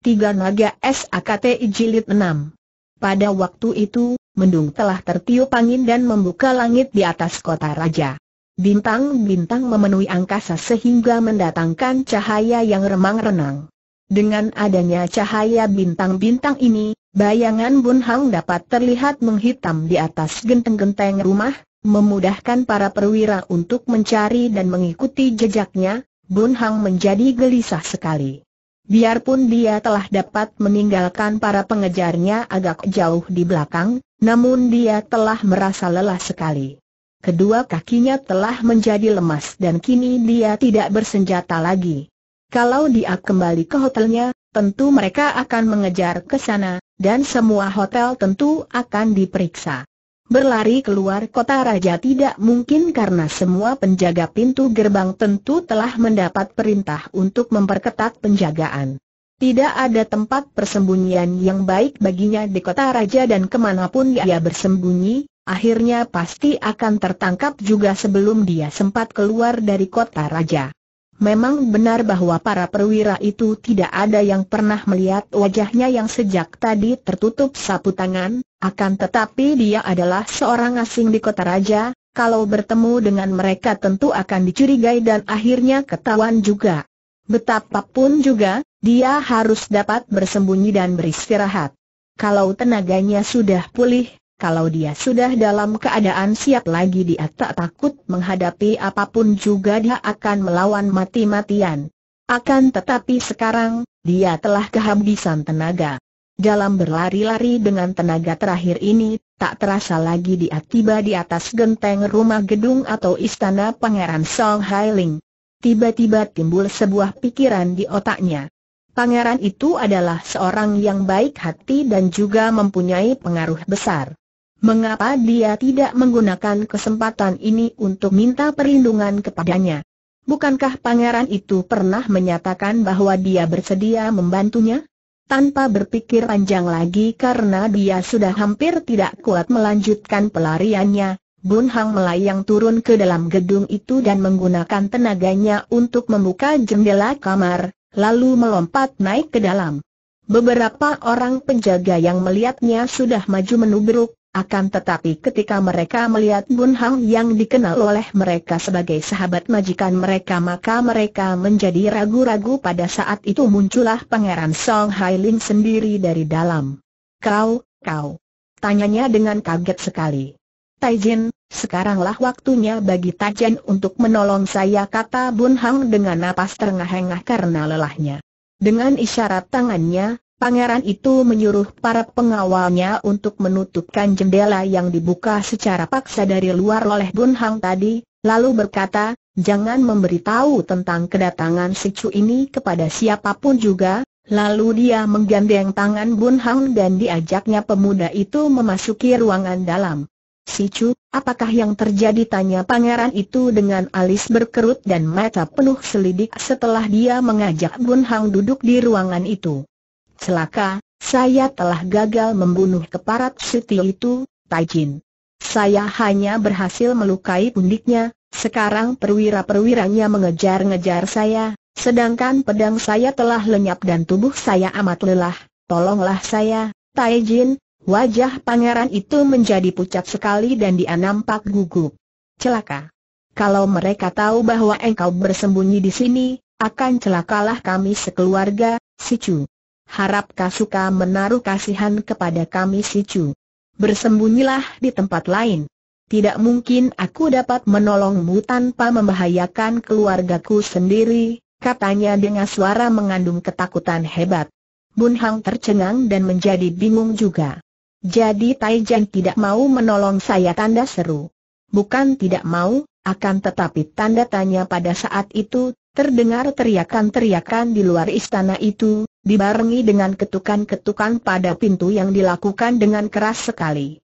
Tiga Naga SAKTI Jilid 6 Pada waktu itu, mendung telah tertiup angin dan membuka langit di atas kota raja. Bintang-bintang memenuhi angkasa sehingga mendatangkan cahaya yang remang-renang. Dengan adanya cahaya bintang-bintang ini, bayangan Bun Hang dapat terlihat menghitam di atas genteng-genteng rumah, memudahkan para perwira untuk mencari dan mengikuti jejaknya, Bun Hang menjadi gelisah sekali. Biarpun dia telah dapat meninggalkan para pengejarnya agak jauh di belakang, namun dia telah merasa lelah sekali. Kedua kakinya telah menjadi lemas dan kini dia tidak bersenjata lagi. Kalau dia kembali ke hotelnya, tentu mereka akan mengejar ke sana, dan semua hotel tentu akan diperiksa. Berlari keluar kota raja tidak mungkin karena semua penjaga pintu gerbang tentu telah mendapat perintah untuk memperketat penjagaan. Tidak ada tempat persembunyian yang baik baginya di kota raja dan kemanapun ia bersembunyi, akhirnya pasti akan tertangkap juga sebelum dia sempat keluar dari kota raja. Memang benar bahwa para perwira itu tidak ada yang pernah melihat wajahnya yang sejak tadi tertutup sapu tangan, akan tetapi dia adalah seorang asing di kota raja, kalau bertemu dengan mereka tentu akan dicurigai dan akhirnya ketahuan juga. Betapapun juga, dia harus dapat bersembunyi dan beristirahat. Kalau tenaganya sudah pulih, kalau dia sudah dalam keadaan siap lagi dia tak takut menghadapi apapun juga dia akan melawan mati-matian. Akan tetapi sekarang, dia telah kehabisan tenaga. Dalam berlari-lari dengan tenaga terakhir ini, tak terasa lagi dia tiba di atas genteng rumah gedung atau istana Pangeran Song Hailing. Tiba-tiba timbul sebuah pikiran di otaknya. Pangeran itu adalah seorang yang baik hati dan juga mempunyai pengaruh besar. Mengapa dia tidak menggunakan kesempatan ini untuk minta perlindungan kepadanya? Bukankah pangeran itu pernah menyatakan bahwa dia bersedia membantunya? Tanpa berpikir panjang lagi karena dia sudah hampir tidak kuat melanjutkan pelariannya, Bun Hang melayang turun ke dalam gedung itu dan menggunakan tenaganya untuk membuka jendela kamar, lalu melompat naik ke dalam. Beberapa orang penjaga yang melihatnya sudah maju menubruk, akan tetapi ketika mereka melihat Bun Hang yang dikenal oleh mereka sebagai sahabat majikan mereka maka mereka menjadi ragu-ragu pada saat itu muncullah Pangeran Song Hai Lin sendiri dari dalam. Kau, kau. Tanyanya dengan kaget sekali. Taijin, sekaranglah waktunya bagi Taijin untuk menolong saya kata Bun Hang dengan napas terengah-engah karena lelahnya. Dengan isyarat tangannya, pangeran itu menyuruh para pengawalnya untuk menutupkan jendela yang dibuka secara paksa dari luar oleh Bun Hang tadi, lalu berkata, jangan memberitahu tentang kedatangan si Chu ini kepada siapapun juga, lalu dia menggandeng tangan Bun Hang dan diajaknya pemuda itu memasuki ruangan dalam. Si Chu, apakah yang terjadi tanya pangeran itu dengan alis berkerut dan mata penuh selidik setelah dia mengajak Bun Hang duduk di ruangan itu celaka, saya telah gagal membunuh keparat Siti itu, Taijin. Saya hanya berhasil melukai pundiknya, sekarang perwira-perwiranya mengejar-ngejar saya, sedangkan pedang saya telah lenyap dan tubuh saya amat lelah, tolonglah saya, Taijin, Wajah pangeran itu menjadi pucat sekali dan dia nampak gugup. Celaka. Kalau mereka tahu bahwa engkau bersembunyi di sini, akan celakalah kami sekeluarga, si Chu harap kau suka menaruh kasihan kepada kami si Chu. Bersembunyilah di tempat lain. Tidak mungkin aku dapat menolongmu tanpa membahayakan keluargaku sendiri, katanya dengan suara mengandung ketakutan hebat. Bun Hang tercengang dan menjadi bingung juga. Jadi Taijan tidak mau menolong saya tanda seru. Bukan tidak mau, akan tetapi tanda tanya pada saat itu, terdengar teriakan-teriakan di luar istana itu, dibarengi dengan ketukan-ketukan pada pintu yang dilakukan dengan keras sekali.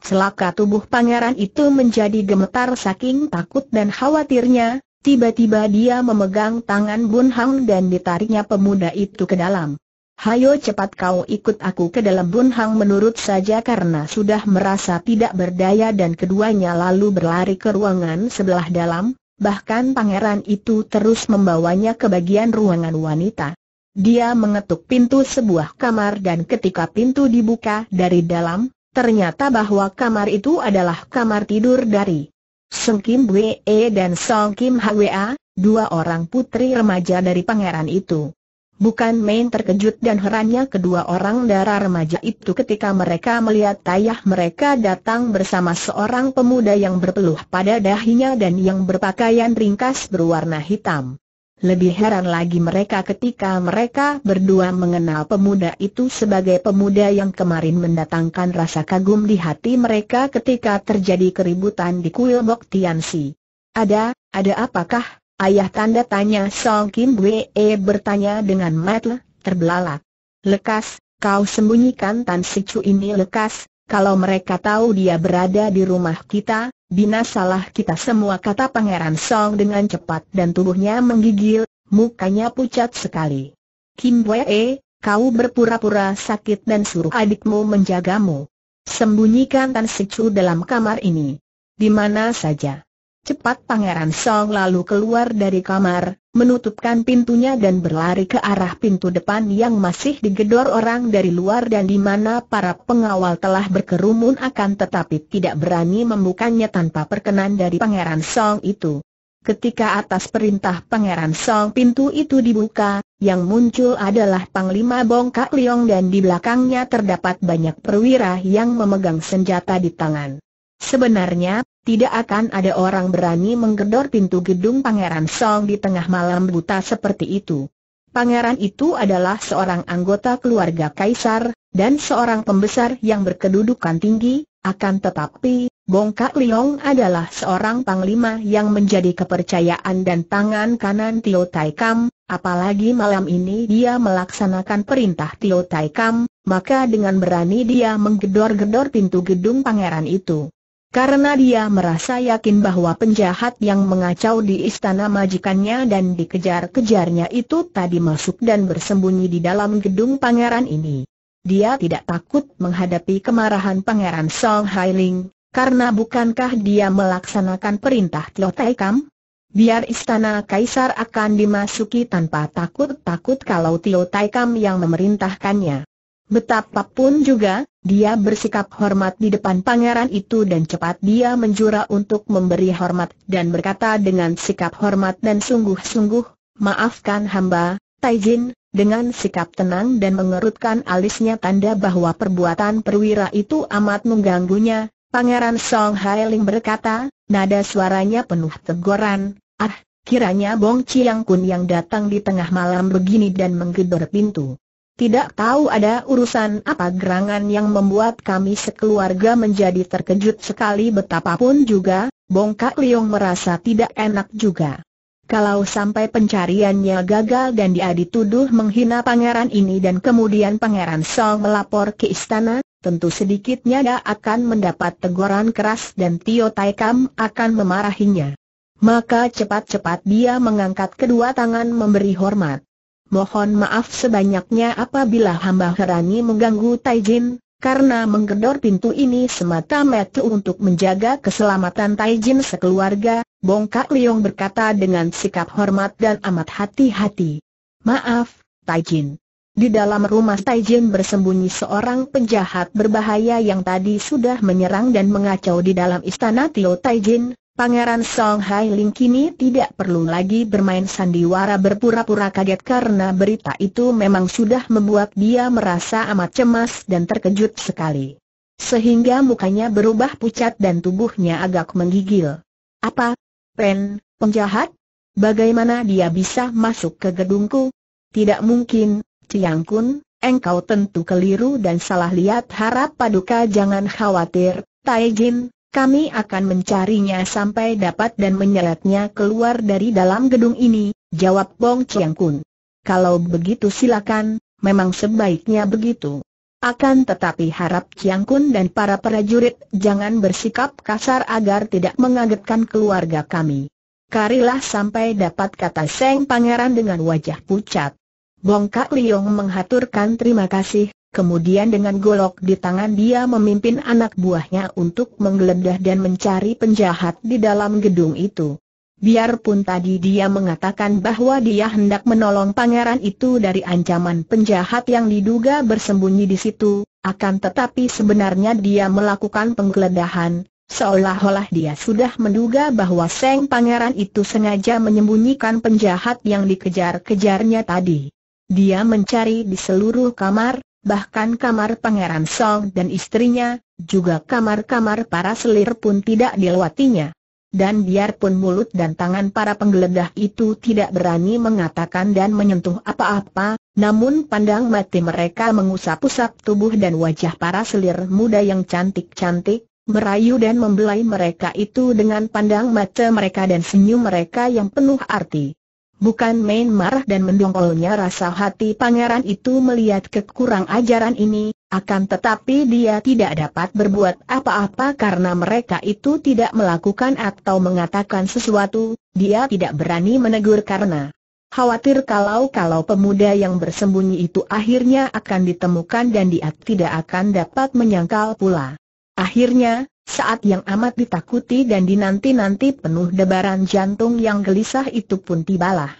Celaka tubuh pangeran itu menjadi gemetar saking takut dan khawatirnya, tiba-tiba dia memegang tangan Bun Hang dan ditariknya pemuda itu ke dalam. Hayo cepat kau ikut aku ke dalam Bun Hang menurut saja karena sudah merasa tidak berdaya dan keduanya lalu berlari ke ruangan sebelah dalam, bahkan pangeran itu terus membawanya ke bagian ruangan wanita. Dia mengetuk pintu sebuah kamar dan ketika pintu dibuka dari dalam, ternyata bahwa kamar itu adalah kamar tidur dari Song Kim Wee dan Song Kim Hwa, dua orang putri remaja dari pangeran itu. Bukan main terkejut dan herannya kedua orang darah remaja itu ketika mereka melihat ayah mereka datang bersama seorang pemuda yang berpeluh pada dahinya dan yang berpakaian ringkas berwarna hitam. Lebih heran lagi mereka ketika mereka berdua mengenal pemuda itu sebagai pemuda yang kemarin mendatangkan rasa kagum di hati mereka ketika terjadi keributan di kuil Bok Tiansi. Ada, ada apakah, ayah tanda tanya Song Kim Wee bertanya dengan mata terbelalak. Lekas, kau sembunyikan Tan Si Chu ini lekas, kalau mereka tahu dia berada di rumah kita, Binasalah kita semua kata Pangeran Song dengan cepat dan tubuhnya menggigil, mukanya pucat sekali. Kim Wee, kau berpura-pura sakit dan suruh adikmu menjagamu. Sembunyikan Tan Sichu dalam kamar ini. Di mana saja. Cepat Pangeran Song lalu keluar dari kamar, menutupkan pintunya dan berlari ke arah pintu depan yang masih digedor orang dari luar dan di mana para pengawal telah berkerumun akan tetapi tidak berani membukanya tanpa perkenan dari Pangeran Song itu. Ketika atas perintah Pangeran Song pintu itu dibuka, yang muncul adalah Panglima Bongkak Liong dan di belakangnya terdapat banyak perwira yang memegang senjata di tangan. Sebenarnya, tidak akan ada orang berani menggedor pintu gedung Pangeran Song di tengah malam buta seperti itu. Pangeran itu adalah seorang anggota keluarga kaisar, dan seorang pembesar yang berkedudukan tinggi, akan tetapi, Bongkak Liong adalah seorang panglima yang menjadi kepercayaan dan tangan kanan Tio Taikam. apalagi malam ini dia melaksanakan perintah Tio Taikam, maka dengan berani dia menggedor-gedor pintu gedung pangeran itu. Karena dia merasa yakin bahwa penjahat yang mengacau di istana majikannya dan dikejar-kejarnya itu tadi masuk dan bersembunyi di dalam gedung pangeran ini. Dia tidak takut menghadapi kemarahan pangeran Song Hailing, karena bukankah dia melaksanakan perintah Tio Taikam? Biar istana kaisar akan dimasuki tanpa takut-takut kalau Tio Taikam yang memerintahkannya. Betapapun juga, dia bersikap hormat di depan pangeran itu dan cepat dia menjura untuk memberi hormat dan berkata dengan sikap hormat dan sungguh-sungguh, maafkan hamba, Taijin, dengan sikap tenang dan mengerutkan alisnya tanda bahwa perbuatan perwira itu amat mengganggunya, Pangeran Song Hailing berkata, nada suaranya penuh teguran, ah, kiranya Bong Chiang Kun yang datang di tengah malam begini dan menggedor pintu. Tidak tahu ada urusan apa gerangan yang membuat kami sekeluarga menjadi terkejut sekali betapapun juga, Bongkak Liong merasa tidak enak juga. Kalau sampai pencariannya gagal dan dia dituduh menghina pangeran ini dan kemudian pangeran Song melapor ke istana, tentu sedikitnya dia akan mendapat teguran keras dan Tio Taikam akan memarahinya. Maka cepat-cepat dia mengangkat kedua tangan memberi hormat. Mohon maaf sebanyaknya apabila hamba herani mengganggu Taijin, karena menggedor pintu ini semata-mata untuk menjaga keselamatan Taijin sekeluarga, Bongkak Liong berkata dengan sikap hormat dan amat hati-hati. Maaf, Taijin. Di dalam rumah Taijin bersembunyi seorang penjahat berbahaya yang tadi sudah menyerang dan mengacau di dalam istana Tio Taijin, Pangeran Song Hai Ling kini tidak perlu lagi bermain sandiwara berpura-pura kaget karena berita itu memang sudah membuat dia merasa amat cemas dan terkejut sekali. Sehingga mukanya berubah pucat dan tubuhnya agak menggigil. Apa? Pen, penjahat? Bagaimana dia bisa masuk ke gedungku? Tidak mungkin, Ciang Kun, engkau tentu keliru dan salah lihat harap paduka jangan khawatir, Tai Jin, kami akan mencarinya sampai dapat dan menyeretnya keluar dari dalam gedung ini, jawab Bong Chiang Kun. Kalau begitu silakan, memang sebaiknya begitu. Akan tetapi harap Chiang Kun dan para prajurit jangan bersikap kasar agar tidak mengagetkan keluarga kami. Karilah sampai dapat kata Seng Pangeran dengan wajah pucat. Bong Kak Liong menghaturkan terima kasih, Kemudian dengan golok di tangan dia memimpin anak buahnya untuk menggeledah dan mencari penjahat di dalam gedung itu. Biarpun tadi dia mengatakan bahwa dia hendak menolong pangeran itu dari ancaman penjahat yang diduga bersembunyi di situ, akan tetapi sebenarnya dia melakukan penggeledahan, seolah-olah dia sudah menduga bahwa Seng Pangeran itu sengaja menyembunyikan penjahat yang dikejar-kejarnya tadi. Dia mencari di seluruh kamar, bahkan kamar Pangeran Song dan istrinya, juga kamar-kamar para selir pun tidak dilewatinya. Dan biarpun mulut dan tangan para penggeledah itu tidak berani mengatakan dan menyentuh apa-apa, namun pandang mati mereka mengusap-usap tubuh dan wajah para selir muda yang cantik-cantik, merayu dan membelai mereka itu dengan pandang mata mereka dan senyum mereka yang penuh arti. Bukan main marah dan mendongkolnya rasa hati pangeran itu melihat kekurang ajaran ini, akan tetapi dia tidak dapat berbuat apa-apa karena mereka itu tidak melakukan atau mengatakan sesuatu, dia tidak berani menegur karena khawatir kalau-kalau pemuda yang bersembunyi itu akhirnya akan ditemukan dan dia tidak akan dapat menyangkal pula. Akhirnya, saat yang amat ditakuti dan dinanti-nanti penuh debaran jantung yang gelisah itu pun tibalah.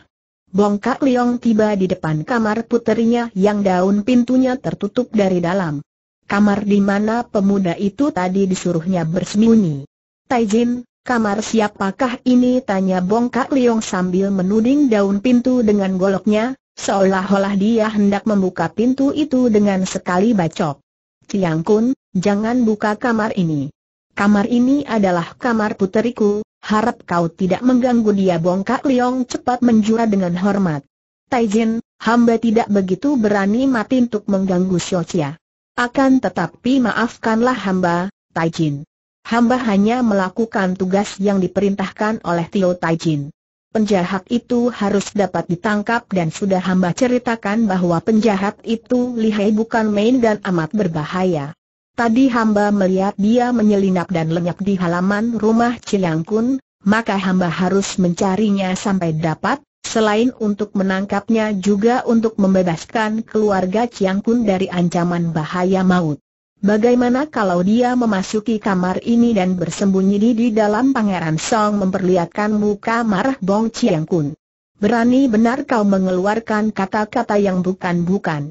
Bongkak Liong tiba di depan kamar puterinya yang daun pintunya tertutup dari dalam. Kamar di mana pemuda itu tadi disuruhnya bersembunyi. Taijin, kamar siapakah ini? Tanya Bongkak Liong sambil menuding daun pintu dengan goloknya, seolah-olah dia hendak membuka pintu itu dengan sekali bacok. Ciang Kun, Jangan buka kamar ini. Kamar ini adalah kamar puteriku, harap kau tidak mengganggu dia bongkak Liong cepat menjura dengan hormat. Taijin, hamba tidak begitu berani mati untuk mengganggu Xiaoqia. Akan tetapi maafkanlah hamba, Taijin. Hamba hanya melakukan tugas yang diperintahkan oleh Tio Taijin. Penjahat itu harus dapat ditangkap dan sudah hamba ceritakan bahwa penjahat itu lihai bukan main dan amat berbahaya. Tadi hamba melihat dia menyelinap dan lenyap di halaman rumah Ciliangkun, maka hamba harus mencarinya sampai dapat, selain untuk menangkapnya juga untuk membebaskan keluarga Kun dari ancaman bahaya maut. Bagaimana kalau dia memasuki kamar ini dan bersembunyi di dalam pangeran Song memperlihatkan muka marah Bong Kun. Berani benar kau mengeluarkan kata-kata yang bukan-bukan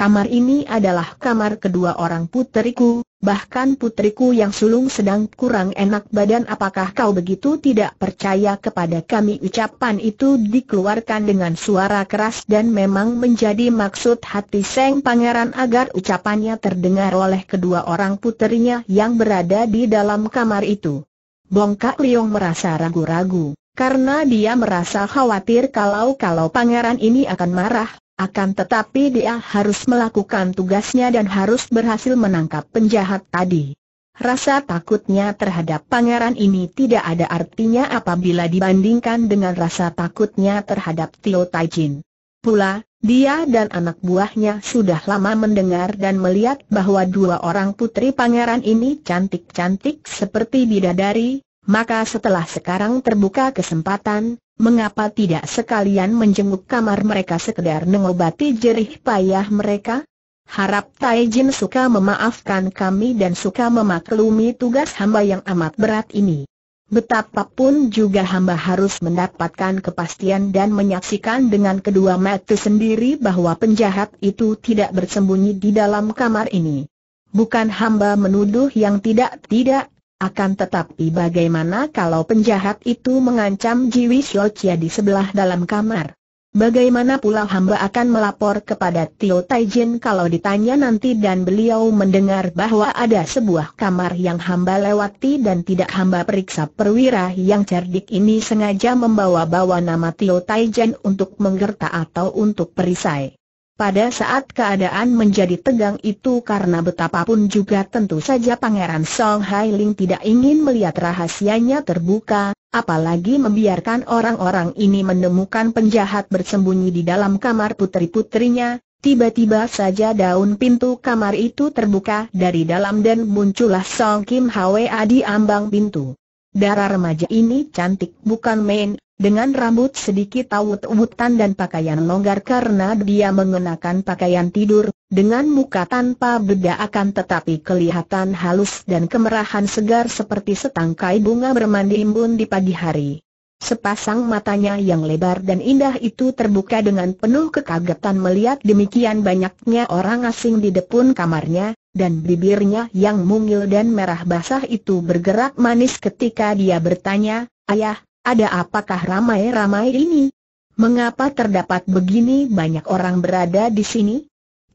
kamar ini adalah kamar kedua orang putriku, bahkan putriku yang sulung sedang kurang enak badan apakah kau begitu tidak percaya kepada kami ucapan itu dikeluarkan dengan suara keras dan memang menjadi maksud hati Seng Pangeran agar ucapannya terdengar oleh kedua orang putrinya yang berada di dalam kamar itu. Bongkak Liong merasa ragu-ragu. Karena dia merasa khawatir kalau-kalau pangeran ini akan marah, akan tetapi dia harus melakukan tugasnya dan harus berhasil menangkap penjahat tadi. Rasa takutnya terhadap pangeran ini tidak ada artinya apabila dibandingkan dengan rasa takutnya terhadap Tio Taijin. Pula, dia dan anak buahnya sudah lama mendengar dan melihat bahwa dua orang putri pangeran ini cantik-cantik seperti bidadari, maka setelah sekarang terbuka kesempatan, mengapa tidak sekalian menjenguk kamar mereka sekedar mengobati jerih payah mereka? Harap Tai suka memaafkan kami dan suka memaklumi tugas hamba yang amat berat ini. Betapapun juga hamba harus mendapatkan kepastian dan menyaksikan dengan kedua mata sendiri bahwa penjahat itu tidak bersembunyi di dalam kamar ini. Bukan hamba menuduh yang tidak-tidak, akan tetapi bagaimana kalau penjahat itu mengancam Jiwi Xiaochia di sebelah dalam kamar? Bagaimana pula hamba akan melapor kepada Tio Taijin kalau ditanya nanti dan beliau mendengar bahwa ada sebuah kamar yang hamba lewati dan tidak hamba periksa perwira yang cerdik ini sengaja membawa-bawa nama Tio Taijin untuk menggerta atau untuk perisai. Pada saat keadaan menjadi tegang itu karena betapapun juga tentu saja Pangeran Song Hai Ling tidak ingin melihat rahasianya terbuka, apalagi membiarkan orang-orang ini menemukan penjahat bersembunyi di dalam kamar putri-putrinya, tiba-tiba saja daun pintu kamar itu terbuka dari dalam dan muncullah Song Kim Hwa di ambang pintu. Darah remaja ini cantik bukan main, dengan rambut sedikit awut-awutan dan pakaian longgar karena dia mengenakan pakaian tidur, dengan muka tanpa beda akan tetapi kelihatan halus dan kemerahan segar seperti setangkai bunga bermandi embun di pagi hari. Sepasang matanya yang lebar dan indah itu terbuka dengan penuh kekagetan melihat demikian banyaknya orang asing di depan kamarnya, dan bibirnya yang mungil dan merah basah itu bergerak manis ketika dia bertanya, Ayah, ada apakah ramai-ramai ini? Mengapa terdapat begini banyak orang berada di sini?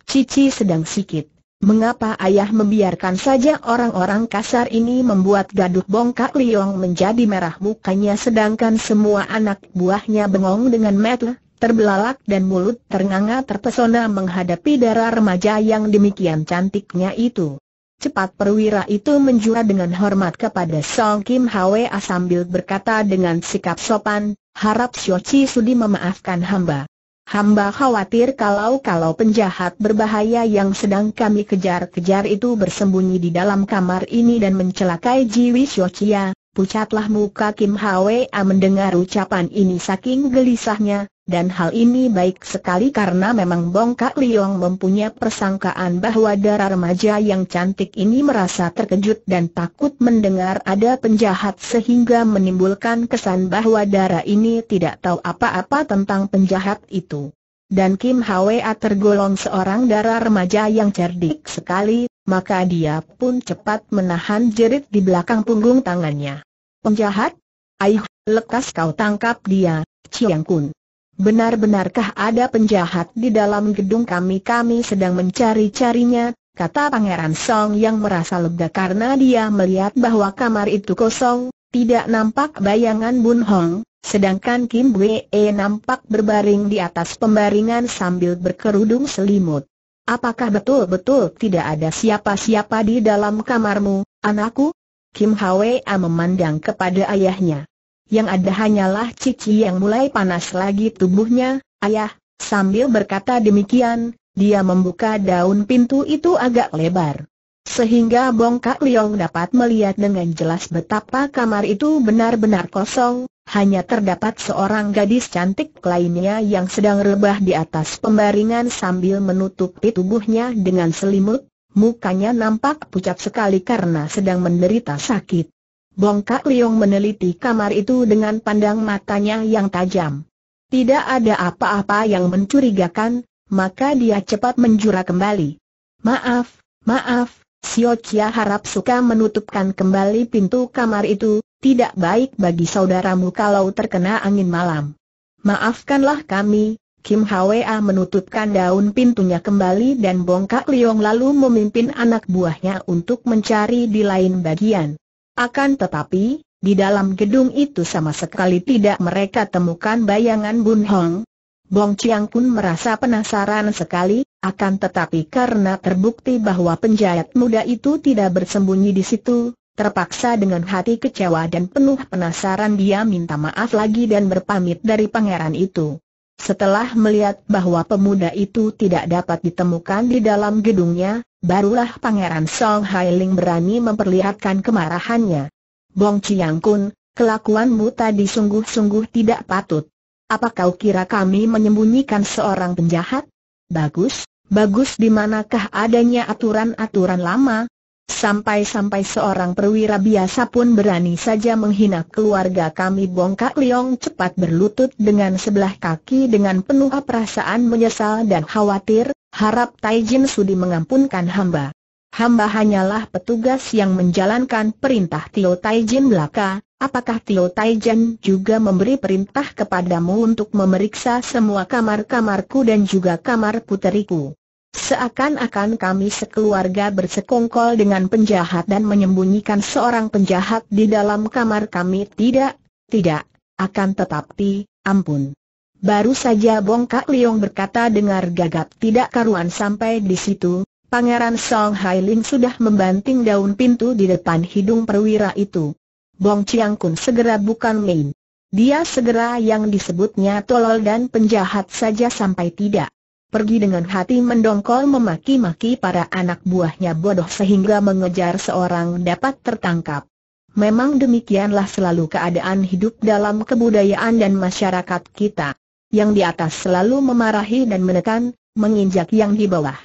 Cici sedang sikit. Mengapa ayah membiarkan saja orang-orang kasar ini membuat gaduh bongkak liong menjadi merah mukanya sedangkan semua anak buahnya bengong dengan mata, terbelalak dan mulut ternganga terpesona menghadapi darah remaja yang demikian cantiknya itu. Cepat perwira itu menjura dengan hormat kepada Song Kim Hwa sambil berkata dengan sikap sopan, harap Chi Sudi memaafkan hamba. Hamba khawatir kalau-kalau penjahat berbahaya yang sedang kami kejar-kejar itu bersembunyi di dalam kamar ini dan mencelakai Jiwi Chia, ya. pucatlah muka Kim Hwa ah, mendengar ucapan ini saking gelisahnya, dan hal ini baik sekali karena memang Bongkak Liong mempunyai persangkaan bahwa darah remaja yang cantik ini merasa terkejut dan takut mendengar ada penjahat sehingga menimbulkan kesan bahwa darah ini tidak tahu apa-apa tentang penjahat itu. Dan Kim Hwa tergolong seorang darah remaja yang cerdik sekali, maka dia pun cepat menahan jerit di belakang punggung tangannya. Penjahat? Aih, lekas kau tangkap dia, Chiang Kun. Benar-benarkah ada penjahat di dalam gedung kami? Kami sedang mencari-carinya, kata Pangeran Song yang merasa lega karena dia melihat bahwa kamar itu kosong, tidak nampak bayangan Bun Hong, sedangkan Kim Wee nampak berbaring di atas pembaringan sambil berkerudung selimut. Apakah betul-betul tidak ada siapa-siapa di dalam kamarmu, anakku? Kim a memandang kepada ayahnya yang ada hanyalah Cici yang mulai panas lagi tubuhnya, ayah, sambil berkata demikian, dia membuka daun pintu itu agak lebar. Sehingga Bongkak Liong dapat melihat dengan jelas betapa kamar itu benar-benar kosong, hanya terdapat seorang gadis cantik lainnya yang sedang rebah di atas pembaringan sambil menutupi tubuhnya dengan selimut, mukanya nampak pucat sekali karena sedang menderita sakit. Bongkak Liong meneliti kamar itu dengan pandang matanya yang tajam. Tidak ada apa-apa yang mencurigakan, maka dia cepat menjura kembali. Maaf, maaf, Sio Chia harap suka menutupkan kembali pintu kamar itu, tidak baik bagi saudaramu kalau terkena angin malam. Maafkanlah kami, Kim Hwa menutupkan daun pintunya kembali dan bongkak Liong lalu memimpin anak buahnya untuk mencari di lain bagian. Akan tetapi, di dalam gedung itu sama sekali tidak mereka temukan bayangan Bun Hong. Bong Chiang pun merasa penasaran sekali, akan tetapi karena terbukti bahwa penjahat muda itu tidak bersembunyi di situ, terpaksa dengan hati kecewa dan penuh penasaran dia minta maaf lagi dan berpamit dari pangeran itu. Setelah melihat bahwa pemuda itu tidak dapat ditemukan di dalam gedungnya, barulah Pangeran Song Hailing berani memperlihatkan kemarahannya. Bong Chiang Kun, kelakuanmu tadi sungguh-sungguh tidak patut. Apa kau kira kami menyembunyikan seorang penjahat? Bagus, bagus di manakah adanya aturan-aturan lama, Sampai-sampai seorang perwira biasa pun berani saja menghina keluarga kami Bongkak Liong cepat berlutut dengan sebelah kaki dengan penuh perasaan menyesal dan khawatir, harap Taijin Sudi mengampunkan hamba. Hamba hanyalah petugas yang menjalankan perintah Tio Taijin belaka, apakah Tio Taijin juga memberi perintah kepadamu untuk memeriksa semua kamar-kamarku dan juga kamar puteriku? Seakan-akan kami sekeluarga bersekongkol dengan penjahat dan menyembunyikan seorang penjahat di dalam kamar kami Tidak, tidak, akan tetapi, ampun Baru saja Bongkak Liong berkata dengar gagap tidak karuan sampai di situ Pangeran Song Hai Lin sudah membanting daun pintu di depan hidung perwira itu Bong Chiang Kun segera bukan main dia segera yang disebutnya tolol dan penjahat saja sampai tidak pergi dengan hati mendongkol memaki-maki para anak buahnya bodoh sehingga mengejar seorang dapat tertangkap. Memang demikianlah selalu keadaan hidup dalam kebudayaan dan masyarakat kita. Yang di atas selalu memarahi dan menekan, menginjak yang di bawah.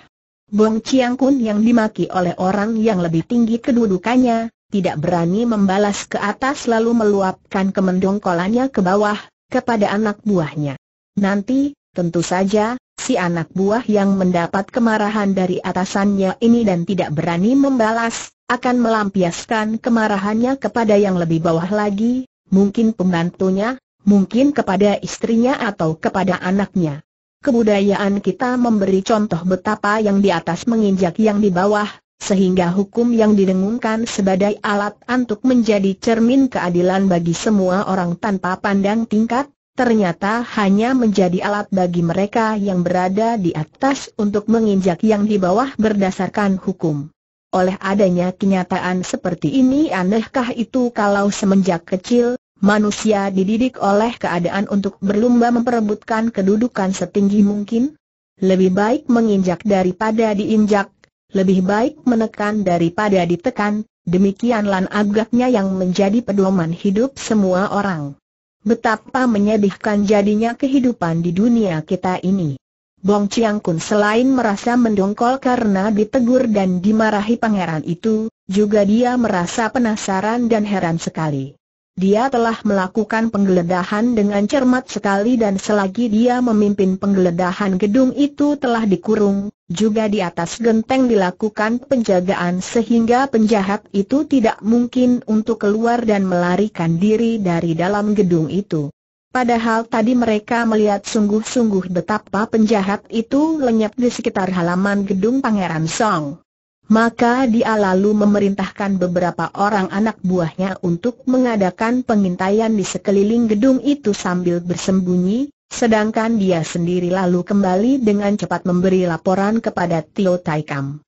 Bong Chiang Kun yang dimaki oleh orang yang lebih tinggi kedudukannya, tidak berani membalas ke atas lalu meluapkan kemendongkolannya ke bawah, kepada anak buahnya. Nanti, tentu saja, si anak buah yang mendapat kemarahan dari atasannya ini dan tidak berani membalas, akan melampiaskan kemarahannya kepada yang lebih bawah lagi, mungkin pembantunya, mungkin kepada istrinya atau kepada anaknya. Kebudayaan kita memberi contoh betapa yang di atas menginjak yang di bawah, sehingga hukum yang didengungkan sebagai alat untuk menjadi cermin keadilan bagi semua orang tanpa pandang tingkat, ternyata hanya menjadi alat bagi mereka yang berada di atas untuk menginjak yang di bawah berdasarkan hukum. Oleh adanya kenyataan seperti ini anehkah itu kalau semenjak kecil, manusia dididik oleh keadaan untuk berlumba memperebutkan kedudukan setinggi mungkin? Lebih baik menginjak daripada diinjak, lebih baik menekan daripada ditekan, demikianlah agaknya yang menjadi pedoman hidup semua orang. Betapa menyedihkan jadinya kehidupan di dunia kita ini. Bong Chiang Kun selain merasa mendongkol karena ditegur dan dimarahi pangeran itu, juga dia merasa penasaran dan heran sekali. Dia telah melakukan penggeledahan dengan cermat sekali dan selagi dia memimpin penggeledahan gedung itu telah dikurung, juga di atas genteng dilakukan penjagaan sehingga penjahat itu tidak mungkin untuk keluar dan melarikan diri dari dalam gedung itu. Padahal tadi mereka melihat sungguh-sungguh betapa penjahat itu lenyap di sekitar halaman gedung Pangeran Song. Maka dia lalu memerintahkan beberapa orang anak buahnya untuk mengadakan pengintaian di sekeliling gedung itu sambil bersembunyi, Sedangkan dia sendiri lalu kembali dengan cepat memberi laporan kepada Tio Taikam.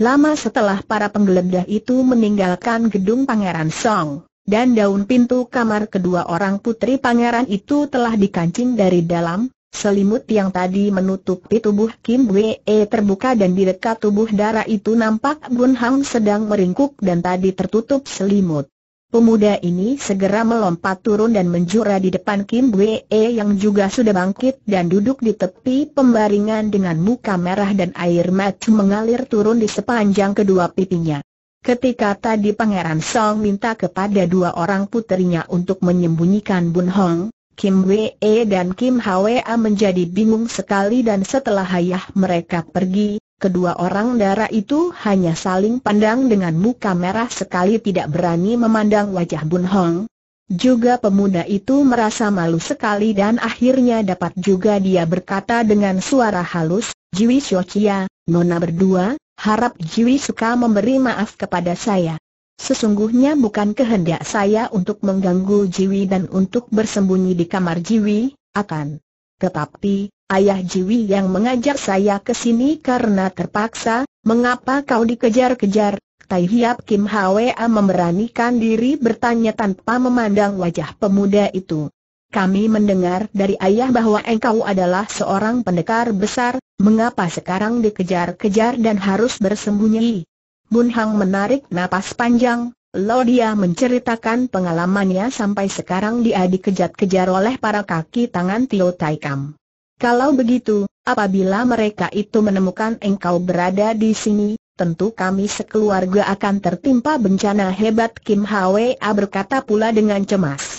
Lama setelah para penggeledah itu meninggalkan gedung Pangeran Song, dan daun pintu kamar kedua orang putri pangeran itu telah dikancing dari dalam, selimut yang tadi menutupi tubuh Kim Wee terbuka dan di dekat tubuh darah itu nampak Bun Hang sedang meringkuk dan tadi tertutup selimut. Pemuda ini segera melompat turun dan menjura di depan Kim Wee yang juga sudah bangkit dan duduk di tepi pembaringan dengan muka merah dan air mata mengalir turun di sepanjang kedua pipinya. Ketika tadi Pangeran Song minta kepada dua orang puterinya untuk menyembunyikan Bun Hong, Kim Wee dan Kim Hwa menjadi bingung sekali dan setelah ayah mereka pergi, kedua orang darah itu hanya saling pandang dengan muka merah sekali tidak berani memandang wajah Bun Hong. Juga pemuda itu merasa malu sekali dan akhirnya dapat juga dia berkata dengan suara halus, Jiwi Xiao Nona berdua, harap Jiwi suka memberi maaf kepada saya. Sesungguhnya bukan kehendak saya untuk mengganggu Jiwi dan untuk bersembunyi di kamar Jiwi, akan. Tetapi, ayah Jiwi yang mengajak saya ke sini karena terpaksa, mengapa kau dikejar-kejar? Tai Hiap Kim Hwa memberanikan diri bertanya tanpa memandang wajah pemuda itu. Kami mendengar dari ayah bahwa engkau adalah seorang pendekar besar, mengapa sekarang dikejar-kejar dan harus bersembunyi? Bunhang Hang menarik napas panjang, Lo dia menceritakan pengalamannya sampai sekarang dia dikejat-kejar oleh para kaki tangan Tio kam. Kalau begitu, apabila mereka itu menemukan engkau berada di sini, tentu kami sekeluarga akan tertimpa bencana hebat Kim Hwa berkata pula dengan cemas.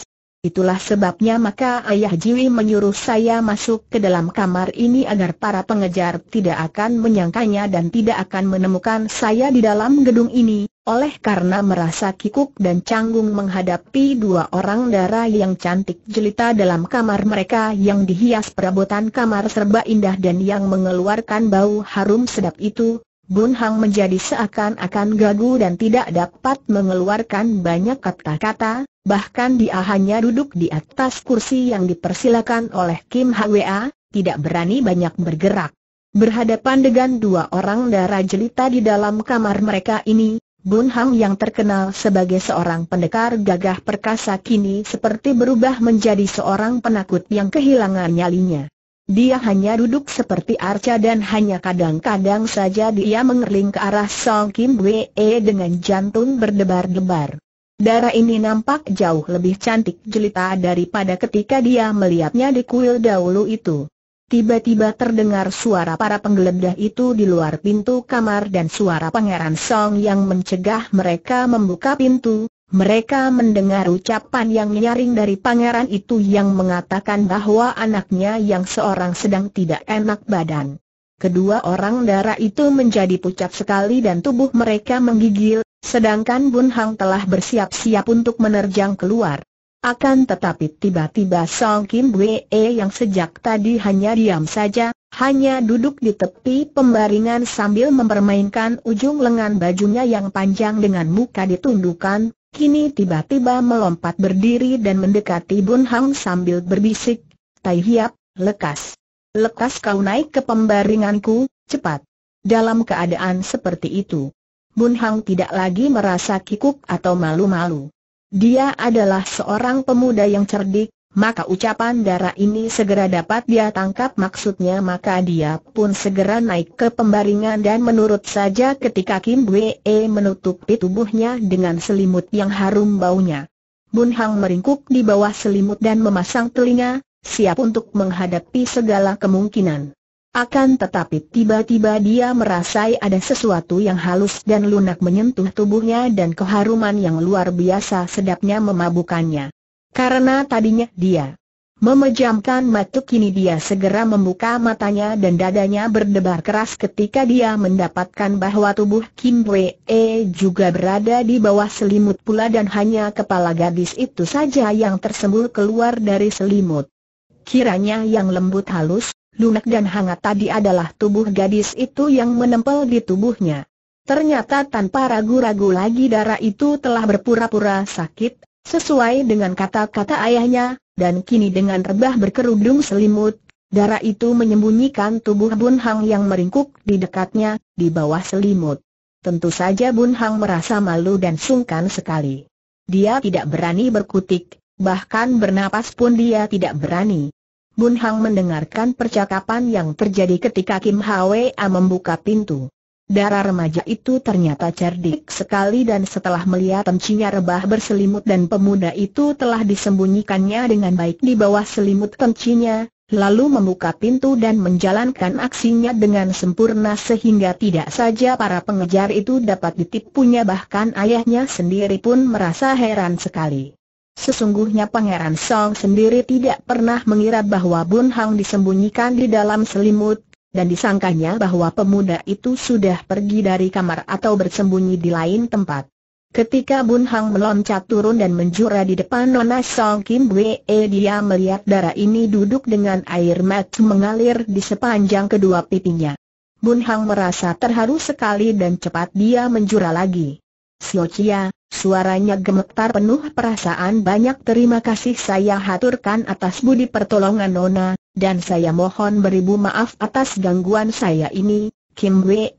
Itulah sebabnya maka ayah Jiwi menyuruh saya masuk ke dalam kamar ini agar para pengejar tidak akan menyangkanya dan tidak akan menemukan saya di dalam gedung ini, oleh karena merasa kikuk dan canggung menghadapi dua orang darah yang cantik jelita dalam kamar mereka yang dihias perabotan kamar serba indah dan yang mengeluarkan bau harum sedap itu, Bun Hang menjadi seakan-akan gagu dan tidak dapat mengeluarkan banyak kata-kata, Bahkan dia hanya duduk di atas kursi yang dipersilakan oleh Kim Hwa, tidak berani banyak bergerak. Berhadapan dengan dua orang darah jelita di dalam kamar mereka ini, Bun Hang yang terkenal sebagai seorang pendekar gagah perkasa kini seperti berubah menjadi seorang penakut yang kehilangan nyalinya. Dia hanya duduk seperti arca dan hanya kadang-kadang saja dia mengerling ke arah Song Kim Wei dengan jantung berdebar-debar. Darah ini nampak jauh lebih cantik jelita daripada ketika dia melihatnya di kuil dahulu itu. Tiba-tiba terdengar suara para penggeledah itu di luar pintu kamar dan suara Pangeran Song yang mencegah mereka membuka pintu. Mereka mendengar ucapan yang nyaring dari pangeran itu yang mengatakan bahwa anaknya yang seorang sedang tidak enak badan. Kedua orang darah itu menjadi pucat sekali dan tubuh mereka menggigil, Sedangkan Bun Hang telah bersiap-siap untuk menerjang keluar. Akan tetapi tiba-tiba Song Kim Wee yang sejak tadi hanya diam saja, hanya duduk di tepi pembaringan sambil mempermainkan ujung lengan bajunya yang panjang dengan muka ditundukkan, kini tiba-tiba melompat berdiri dan mendekati Bun Hang sambil berbisik, Tai Hiap, lekas. Lekas kau naik ke pembaringanku, cepat. Dalam keadaan seperti itu, Bun Hang tidak lagi merasa kikuk atau malu-malu. Dia adalah seorang pemuda yang cerdik, maka ucapan darah ini segera dapat dia tangkap maksudnya maka dia pun segera naik ke pembaringan dan menurut saja ketika Kim Wee menutupi tubuhnya dengan selimut yang harum baunya. Bun Hang meringkuk di bawah selimut dan memasang telinga, siap untuk menghadapi segala kemungkinan. Akan tetapi tiba-tiba dia merasai ada sesuatu yang halus dan lunak menyentuh tubuhnya dan keharuman yang luar biasa sedapnya memabukannya. Karena tadinya dia memejamkan mata kini dia segera membuka matanya dan dadanya berdebar keras ketika dia mendapatkan bahwa tubuh Kim Wee juga berada di bawah selimut pula dan hanya kepala gadis itu saja yang tersembul keluar dari selimut. Kiranya yang lembut halus, lunak dan hangat tadi adalah tubuh gadis itu yang menempel di tubuhnya. Ternyata tanpa ragu-ragu lagi darah itu telah berpura-pura sakit, sesuai dengan kata-kata ayahnya, dan kini dengan rebah berkerudung selimut, darah itu menyembunyikan tubuh Bun Hang yang meringkuk di dekatnya, di bawah selimut. Tentu saja Bun Hang merasa malu dan sungkan sekali. Dia tidak berani berkutik, bahkan bernapas pun dia tidak berani. Bun Hang mendengarkan percakapan yang terjadi ketika Kim Hwa membuka pintu. Darah remaja itu ternyata cerdik sekali dan setelah melihat encinya rebah berselimut dan pemuda itu telah disembunyikannya dengan baik di bawah selimut encinya, lalu membuka pintu dan menjalankan aksinya dengan sempurna sehingga tidak saja para pengejar itu dapat ditipunya bahkan ayahnya sendiri pun merasa heran sekali. Sesungguhnya Pangeran Song sendiri tidak pernah mengira bahwa Bun Hang disembunyikan di dalam selimut, dan disangkanya bahwa pemuda itu sudah pergi dari kamar atau bersembunyi di lain tempat. Ketika Bun Hang meloncat turun dan menjura di depan Nona Song Kim Wee, dia melihat darah ini duduk dengan air mata mengalir di sepanjang kedua pipinya. Bun Hang merasa terharu sekali dan cepat dia menjura lagi. Siocia. Suaranya gemetar penuh perasaan banyak terima kasih saya haturkan atas budi pertolongan Nona, dan saya mohon beribu maaf atas gangguan saya ini. Kim Wee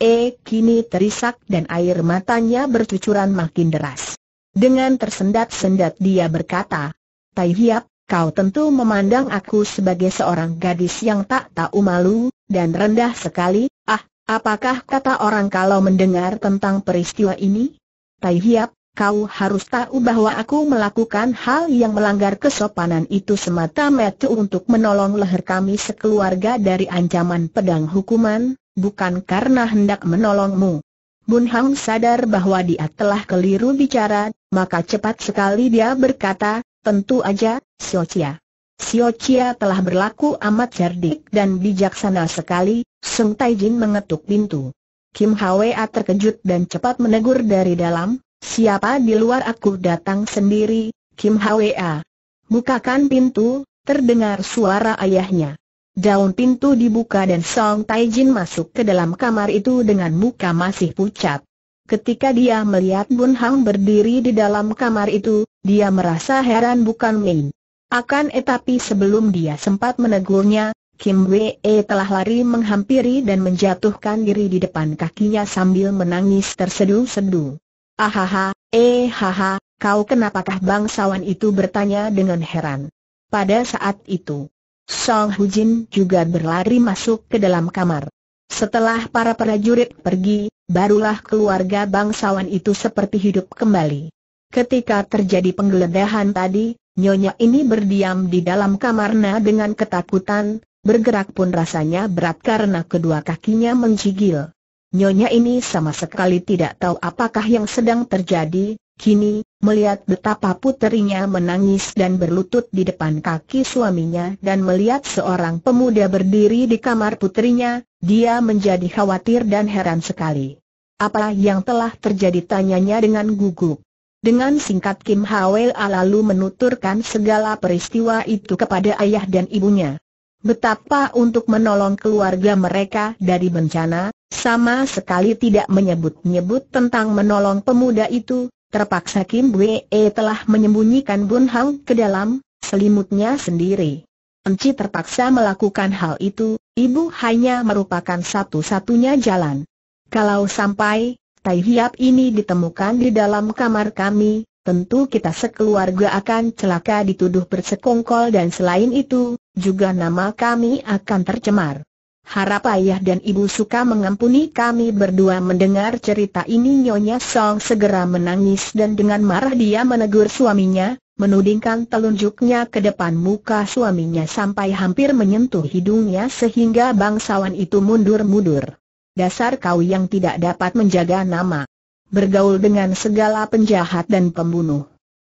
kini terisak dan air matanya bercucuran makin deras. Dengan tersendat-sendat dia berkata, Tai Hiap, kau tentu memandang aku sebagai seorang gadis yang tak tahu malu, dan rendah sekali, ah, apakah kata orang kalau mendengar tentang peristiwa ini? Tai Hiap, kau harus tahu bahwa aku melakukan hal yang melanggar kesopanan itu semata-mata untuk menolong leher kami sekeluarga dari ancaman pedang hukuman, bukan karena hendak menolongmu. Bun Hang sadar bahwa dia telah keliru bicara, maka cepat sekali dia berkata, tentu aja, Xiao Chia. Xiao Chia telah berlaku amat cerdik dan bijaksana sekali, Sung Tai Jin mengetuk pintu. Kim Hwa terkejut dan cepat menegur dari dalam, Siapa di luar aku datang sendiri, Kim Hwa. Bukakan pintu, terdengar suara ayahnya. Daun pintu dibuka dan Song Taijin masuk ke dalam kamar itu dengan muka masih pucat. Ketika dia melihat Bun Hang berdiri di dalam kamar itu, dia merasa heran bukan main. Akan tetapi sebelum dia sempat menegurnya, Kim Wei telah lari menghampiri dan menjatuhkan diri di depan kakinya sambil menangis terseduh-seduh. Ahaha, eh haha, kau kenapakah bangsawan itu bertanya dengan heran. Pada saat itu, Song Hujin juga berlari masuk ke dalam kamar. Setelah para prajurit pergi, barulah keluarga bangsawan itu seperti hidup kembali. Ketika terjadi penggeledahan tadi, nyonya ini berdiam di dalam kamarnya dengan ketakutan, bergerak pun rasanya berat karena kedua kakinya menjigil. Nyonya ini sama sekali tidak tahu apakah yang sedang terjadi, kini, melihat betapa puterinya menangis dan berlutut di depan kaki suaminya dan melihat seorang pemuda berdiri di kamar putrinya, dia menjadi khawatir dan heran sekali. Apa yang telah terjadi tanyanya dengan gugup. Dengan singkat Kim Hawel lalu menuturkan segala peristiwa itu kepada ayah dan ibunya. Betapa untuk menolong keluarga mereka dari bencana, sama sekali tidak menyebut-nyebut tentang menolong pemuda itu, terpaksa Kim Wee telah menyembunyikan Bun Hang ke dalam selimutnya sendiri. Enci terpaksa melakukan hal itu, ibu hanya merupakan satu-satunya jalan. Kalau sampai, Tai Hiap ini ditemukan di dalam kamar kami, Tentu kita sekeluarga akan celaka dituduh bersekongkol dan selain itu, juga nama kami akan tercemar. Harap ayah dan ibu suka mengampuni kami berdua mendengar cerita ini Nyonya Song segera menangis dan dengan marah dia menegur suaminya, menudingkan telunjuknya ke depan muka suaminya sampai hampir menyentuh hidungnya sehingga bangsawan itu mundur-mundur. Dasar kau yang tidak dapat menjaga nama. Bergaul dengan segala penjahat dan pembunuh.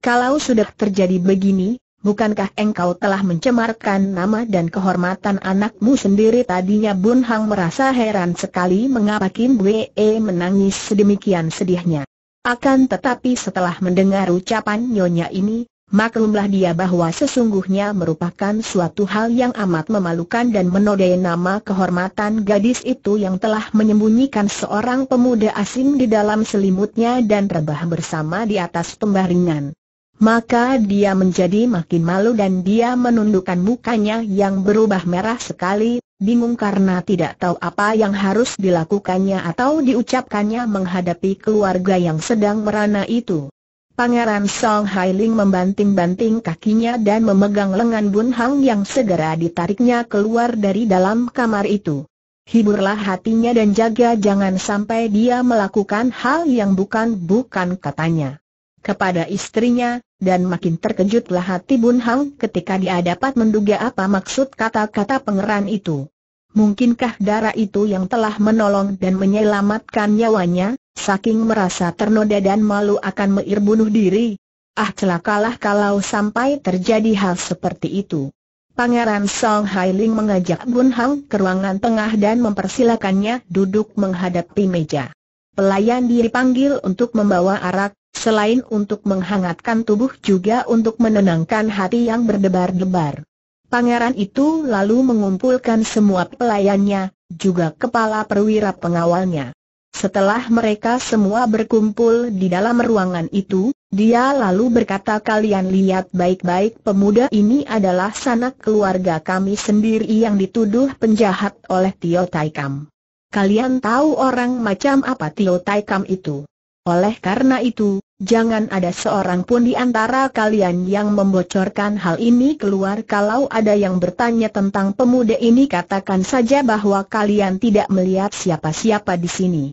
Kalau sudah terjadi begini, bukankah engkau telah mencemarkan nama dan kehormatan anakmu sendiri tadinya Bun Hang merasa heran sekali mengapa Kim Wee menangis sedemikian sedihnya. Akan tetapi setelah mendengar ucapan nyonya ini, maklumlah dia bahwa sesungguhnya merupakan suatu hal yang amat memalukan dan menodai nama kehormatan gadis itu yang telah menyembunyikan seorang pemuda asing di dalam selimutnya dan rebah bersama di atas pembaringan. Maka dia menjadi makin malu dan dia menundukkan mukanya yang berubah merah sekali, bingung karena tidak tahu apa yang harus dilakukannya atau diucapkannya menghadapi keluarga yang sedang merana itu. Pangeran Song Hailing membanting-banting kakinya dan memegang lengan Bun Hang yang segera ditariknya keluar dari dalam kamar itu. Hiburlah hatinya dan jaga jangan sampai dia melakukan hal yang bukan-bukan katanya kepada istrinya, dan makin terkejutlah hati Bun Hang ketika dia dapat menduga apa maksud kata-kata pengeran itu. Mungkinkah darah itu yang telah menolong dan menyelamatkan nyawanya, saking merasa ternoda dan malu akan meir bunuh diri? Ah celakalah kalau sampai terjadi hal seperti itu. Pangeran Song Hailing mengajak Bun Hang ke ruangan tengah dan mempersilakannya duduk menghadapi meja. Pelayan dipanggil untuk membawa arak, Selain untuk menghangatkan tubuh juga untuk menenangkan hati yang berdebar-debar. Pangeran itu lalu mengumpulkan semua pelayannya, juga kepala perwira pengawalnya. Setelah mereka semua berkumpul di dalam ruangan itu, dia lalu berkata kalian lihat baik-baik pemuda ini adalah sanak keluarga kami sendiri yang dituduh penjahat oleh Tio Taikam. Kalian tahu orang macam apa Tio Taikam itu? Oleh karena itu, jangan ada seorang pun di antara kalian yang membocorkan hal ini keluar kalau ada yang bertanya tentang pemuda ini katakan saja bahwa kalian tidak melihat siapa-siapa di sini.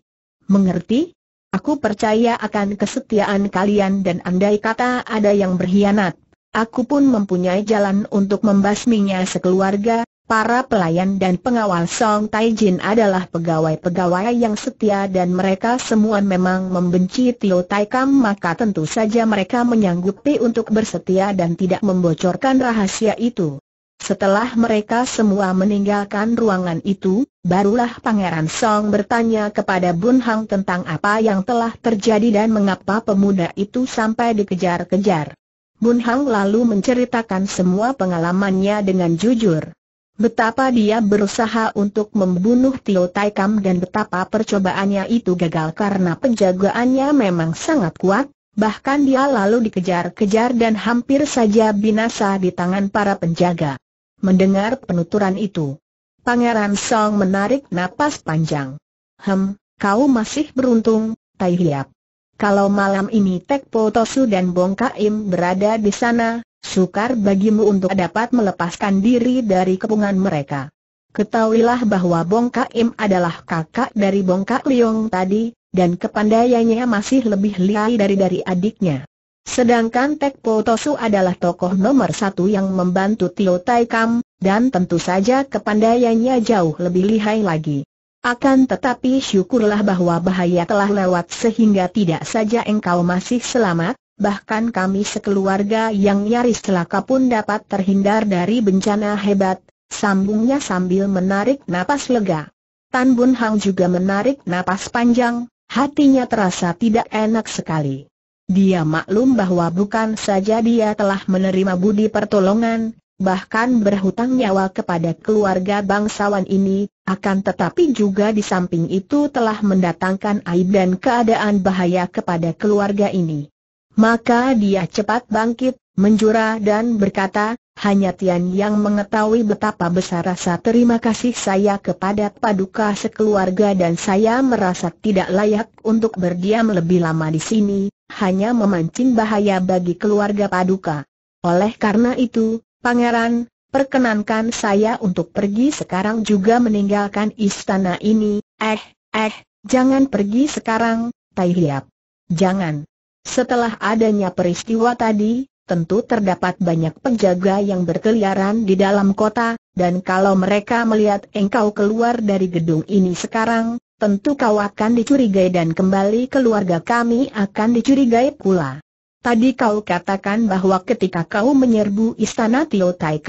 Mengerti? Aku percaya akan kesetiaan kalian dan andai kata ada yang berkhianat, Aku pun mempunyai jalan untuk membasminya sekeluarga, Para pelayan dan pengawal Song Taijin adalah pegawai-pegawai yang setia dan mereka semua memang membenci Tio Tai Kam maka tentu saja mereka menyanggupi untuk bersetia dan tidak membocorkan rahasia itu. Setelah mereka semua meninggalkan ruangan itu, barulah Pangeran Song bertanya kepada Bun Hang tentang apa yang telah terjadi dan mengapa pemuda itu sampai dikejar-kejar. Bun Hang lalu menceritakan semua pengalamannya dengan jujur. Betapa dia berusaha untuk membunuh Tio Taikam dan betapa percobaannya itu gagal karena penjagaannya memang sangat kuat, bahkan dia lalu dikejar-kejar dan hampir saja binasa di tangan para penjaga. Mendengar penuturan itu, Pangeran Song menarik napas panjang. Hem, kau masih beruntung, Tai Hiap. Kalau malam ini Tek Tosu dan Bong Kaim berada di sana, sukar bagimu untuk dapat melepaskan diri dari kepungan mereka. Ketahuilah bahwa Bong Kaim adalah kakak dari Bong Kak Liong tadi, dan kepandaiannya masih lebih liai dari dari adiknya. Sedangkan Tek Po Tosu adalah tokoh nomor satu yang membantu Tio Tai Kam, dan tentu saja kepandaiannya jauh lebih lihai lagi. Akan tetapi syukurlah bahwa bahaya telah lewat sehingga tidak saja engkau masih selamat, bahkan kami sekeluarga yang nyaris celaka pun dapat terhindar dari bencana hebat, sambungnya sambil menarik napas lega. Tan Bun Hang juga menarik napas panjang, hatinya terasa tidak enak sekali. Dia maklum bahwa bukan saja dia telah menerima budi pertolongan, bahkan berhutang nyawa kepada keluarga bangsawan ini, akan tetapi juga di samping itu telah mendatangkan aib dan keadaan bahaya kepada keluarga ini. Maka dia cepat bangkit, menjura dan berkata, hanya Tian yang mengetahui betapa besar rasa terima kasih saya kepada Paduka sekeluarga dan saya merasa tidak layak untuk berdiam lebih lama di sini, hanya memancing bahaya bagi keluarga Paduka. Oleh karena itu, Pangeran, perkenankan saya untuk pergi sekarang juga meninggalkan istana ini, eh, eh, jangan pergi sekarang, Tai Hiap. Jangan. Setelah adanya peristiwa tadi, tentu terdapat banyak penjaga yang berkeliaran di dalam kota, dan kalau mereka melihat engkau keluar dari gedung ini sekarang, tentu kau akan dicurigai dan kembali keluarga kami akan dicurigai pula. Tadi kau katakan bahwa ketika kau menyerbu istana Tio Tai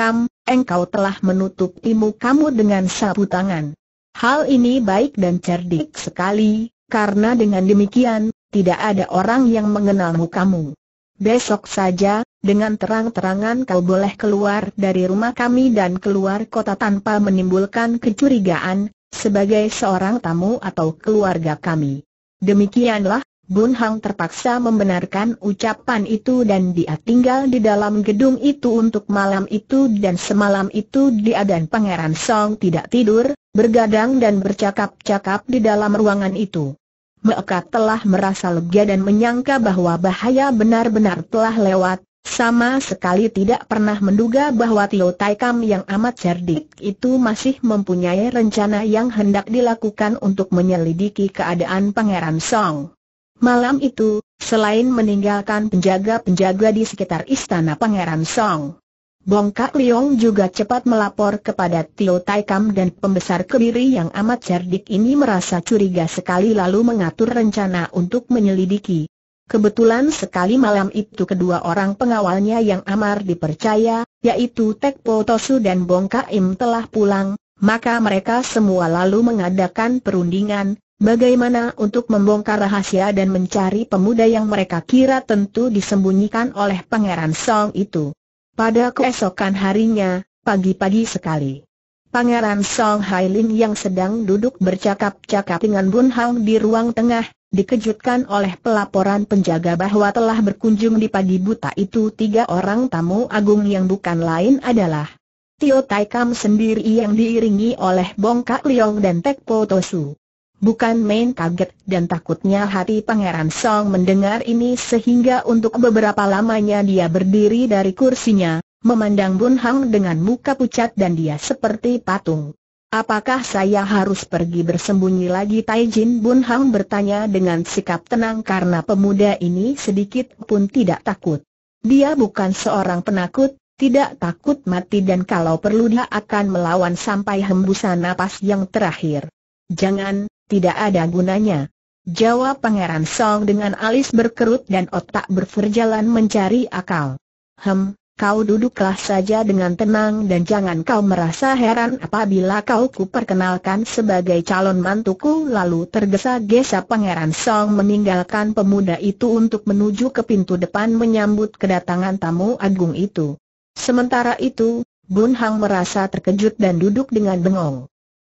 engkau telah menutup timu kamu dengan sapu tangan. Hal ini baik dan cerdik sekali, karena dengan demikian, tidak ada orang yang mengenalmu kamu. Besok saja, dengan terang-terangan kau boleh keluar dari rumah kami dan keluar kota tanpa menimbulkan kecurigaan, sebagai seorang tamu atau keluarga kami. Demikianlah, Bun Hang terpaksa membenarkan ucapan itu dan dia tinggal di dalam gedung itu untuk malam itu dan semalam itu dia dan Pangeran Song tidak tidur, bergadang dan bercakap-cakap di dalam ruangan itu mereka telah merasa lega dan menyangka bahwa bahaya benar-benar telah lewat, sama sekali tidak pernah menduga bahwa Tio Taikam yang amat cerdik itu masih mempunyai rencana yang hendak dilakukan untuk menyelidiki keadaan Pangeran Song. Malam itu, selain meninggalkan penjaga-penjaga di sekitar istana Pangeran Song, Bongkak Liong juga cepat melapor kepada Tio Taikam dan pembesar kebiri yang amat cerdik ini merasa curiga sekali lalu mengatur rencana untuk menyelidiki. Kebetulan sekali malam itu kedua orang pengawalnya yang amar dipercaya, yaitu Tek Po Tosu dan Bong Im telah pulang, maka mereka semua lalu mengadakan perundingan, bagaimana untuk membongkar rahasia dan mencari pemuda yang mereka kira tentu disembunyikan oleh Pangeran Song itu. Pada keesokan harinya, pagi-pagi sekali. Pangeran Song Hai yang sedang duduk bercakap-cakap dengan Bun Hang di ruang tengah, dikejutkan oleh pelaporan penjaga bahwa telah berkunjung di pagi buta itu tiga orang tamu agung yang bukan lain adalah Tio Taikam sendiri yang diiringi oleh Bong Kak Leong dan Tek Po Tosu bukan main kaget dan takutnya hati Pangeran Song mendengar ini sehingga untuk beberapa lamanya dia berdiri dari kursinya, memandang Bun Hang dengan muka pucat dan dia seperti patung. Apakah saya harus pergi bersembunyi lagi Tai Jin Bun Hang bertanya dengan sikap tenang karena pemuda ini sedikit pun tidak takut. Dia bukan seorang penakut, tidak takut mati dan kalau perlu dia akan melawan sampai hembusan napas yang terakhir. Jangan, tidak ada gunanya. Jawab Pangeran Song dengan alis berkerut dan otak berferjalan mencari akal. Hem, kau duduklah saja dengan tenang dan jangan kau merasa heran apabila kau kuperkenalkan sebagai calon mantuku lalu tergesa-gesa Pangeran Song meninggalkan pemuda itu untuk menuju ke pintu depan menyambut kedatangan tamu agung itu. Sementara itu, Bun Hang merasa terkejut dan duduk dengan bengong.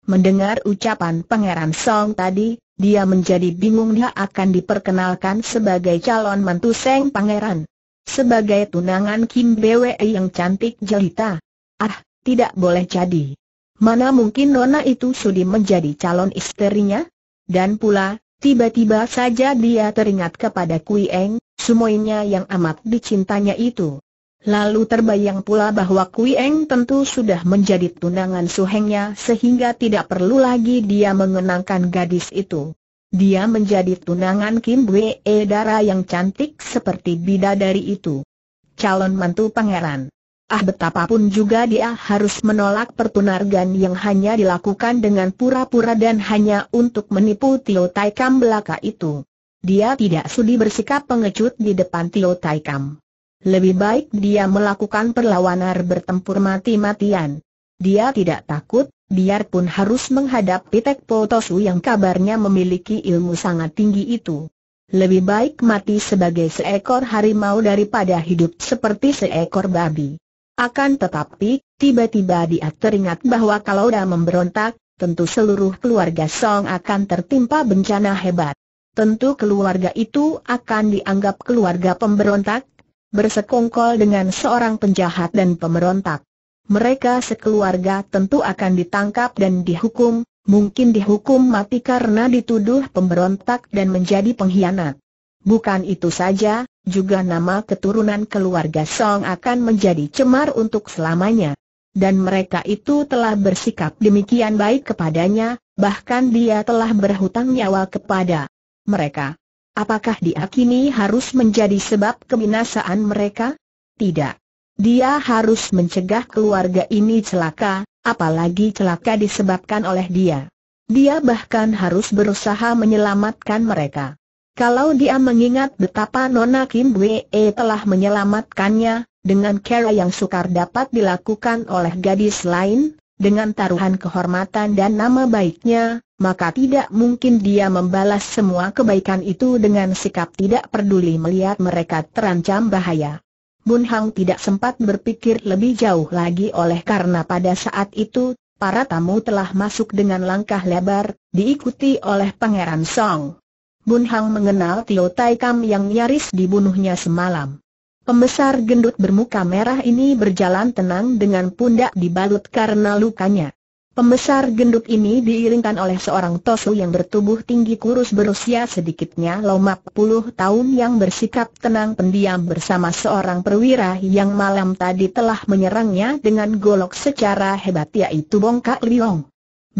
Mendengar ucapan Pangeran Song tadi, dia menjadi bingung dia akan diperkenalkan sebagai calon mantu Seng Pangeran. Sebagai tunangan Kim Bwe yang cantik jelita. Ah, tidak boleh jadi. Mana mungkin Nona itu sudi menjadi calon istrinya? Dan pula, tiba-tiba saja dia teringat kepada Kui Eng, semuanya yang amat dicintanya itu. Lalu terbayang pula bahwa Kui Eng tentu sudah menjadi tunangan Su suhengnya sehingga tidak perlu lagi dia mengenangkan gadis itu. Dia menjadi tunangan Kim Wee e Dara yang cantik seperti bidadari itu. Calon mantu pangeran. Ah betapapun juga dia harus menolak pertunargan yang hanya dilakukan dengan pura-pura dan hanya untuk menipu Tio Taikam belaka itu. Dia tidak sudi bersikap pengecut di depan Tio Taikam. Lebih baik dia melakukan perlawanan bertempur mati-matian. Dia tidak takut, biarpun harus menghadapi Tekpo Tosu yang kabarnya memiliki ilmu sangat tinggi itu. Lebih baik mati sebagai seekor harimau daripada hidup seperti seekor babi. Akan tetapi, tiba-tiba dia teringat bahwa kalau dia memberontak, tentu seluruh keluarga Song akan tertimpa bencana hebat. Tentu keluarga itu akan dianggap keluarga pemberontak, bersekongkol dengan seorang penjahat dan pemberontak. Mereka sekeluarga tentu akan ditangkap dan dihukum, mungkin dihukum mati karena dituduh pemberontak dan menjadi pengkhianat. Bukan itu saja, juga nama keturunan keluarga Song akan menjadi cemar untuk selamanya. Dan mereka itu telah bersikap demikian baik kepadanya, bahkan dia telah berhutang nyawa kepada mereka. Apakah dia kini harus menjadi sebab kebinasaan mereka? Tidak. Dia harus mencegah keluarga ini celaka, apalagi celaka disebabkan oleh dia. Dia bahkan harus berusaha menyelamatkan mereka. Kalau dia mengingat betapa Nona Kim Wee telah menyelamatkannya, dengan cara yang sukar dapat dilakukan oleh gadis lain, dengan taruhan kehormatan dan nama baiknya, maka tidak mungkin dia membalas semua kebaikan itu dengan sikap tidak peduli melihat mereka terancam bahaya. Bun Hang tidak sempat berpikir lebih jauh lagi oleh karena pada saat itu, para tamu telah masuk dengan langkah lebar, diikuti oleh Pangeran Song. Bun Hang mengenal Tio Tai Kam yang nyaris dibunuhnya semalam. Pembesar gendut bermuka merah ini berjalan tenang dengan pundak dibalut karena lukanya. Pembesar gendut ini diiringkan oleh seorang tosu yang bertubuh tinggi kurus berusia sedikitnya lomak puluh tahun yang bersikap tenang pendiam bersama seorang perwira yang malam tadi telah menyerangnya dengan golok secara hebat yaitu Bongkak Liong.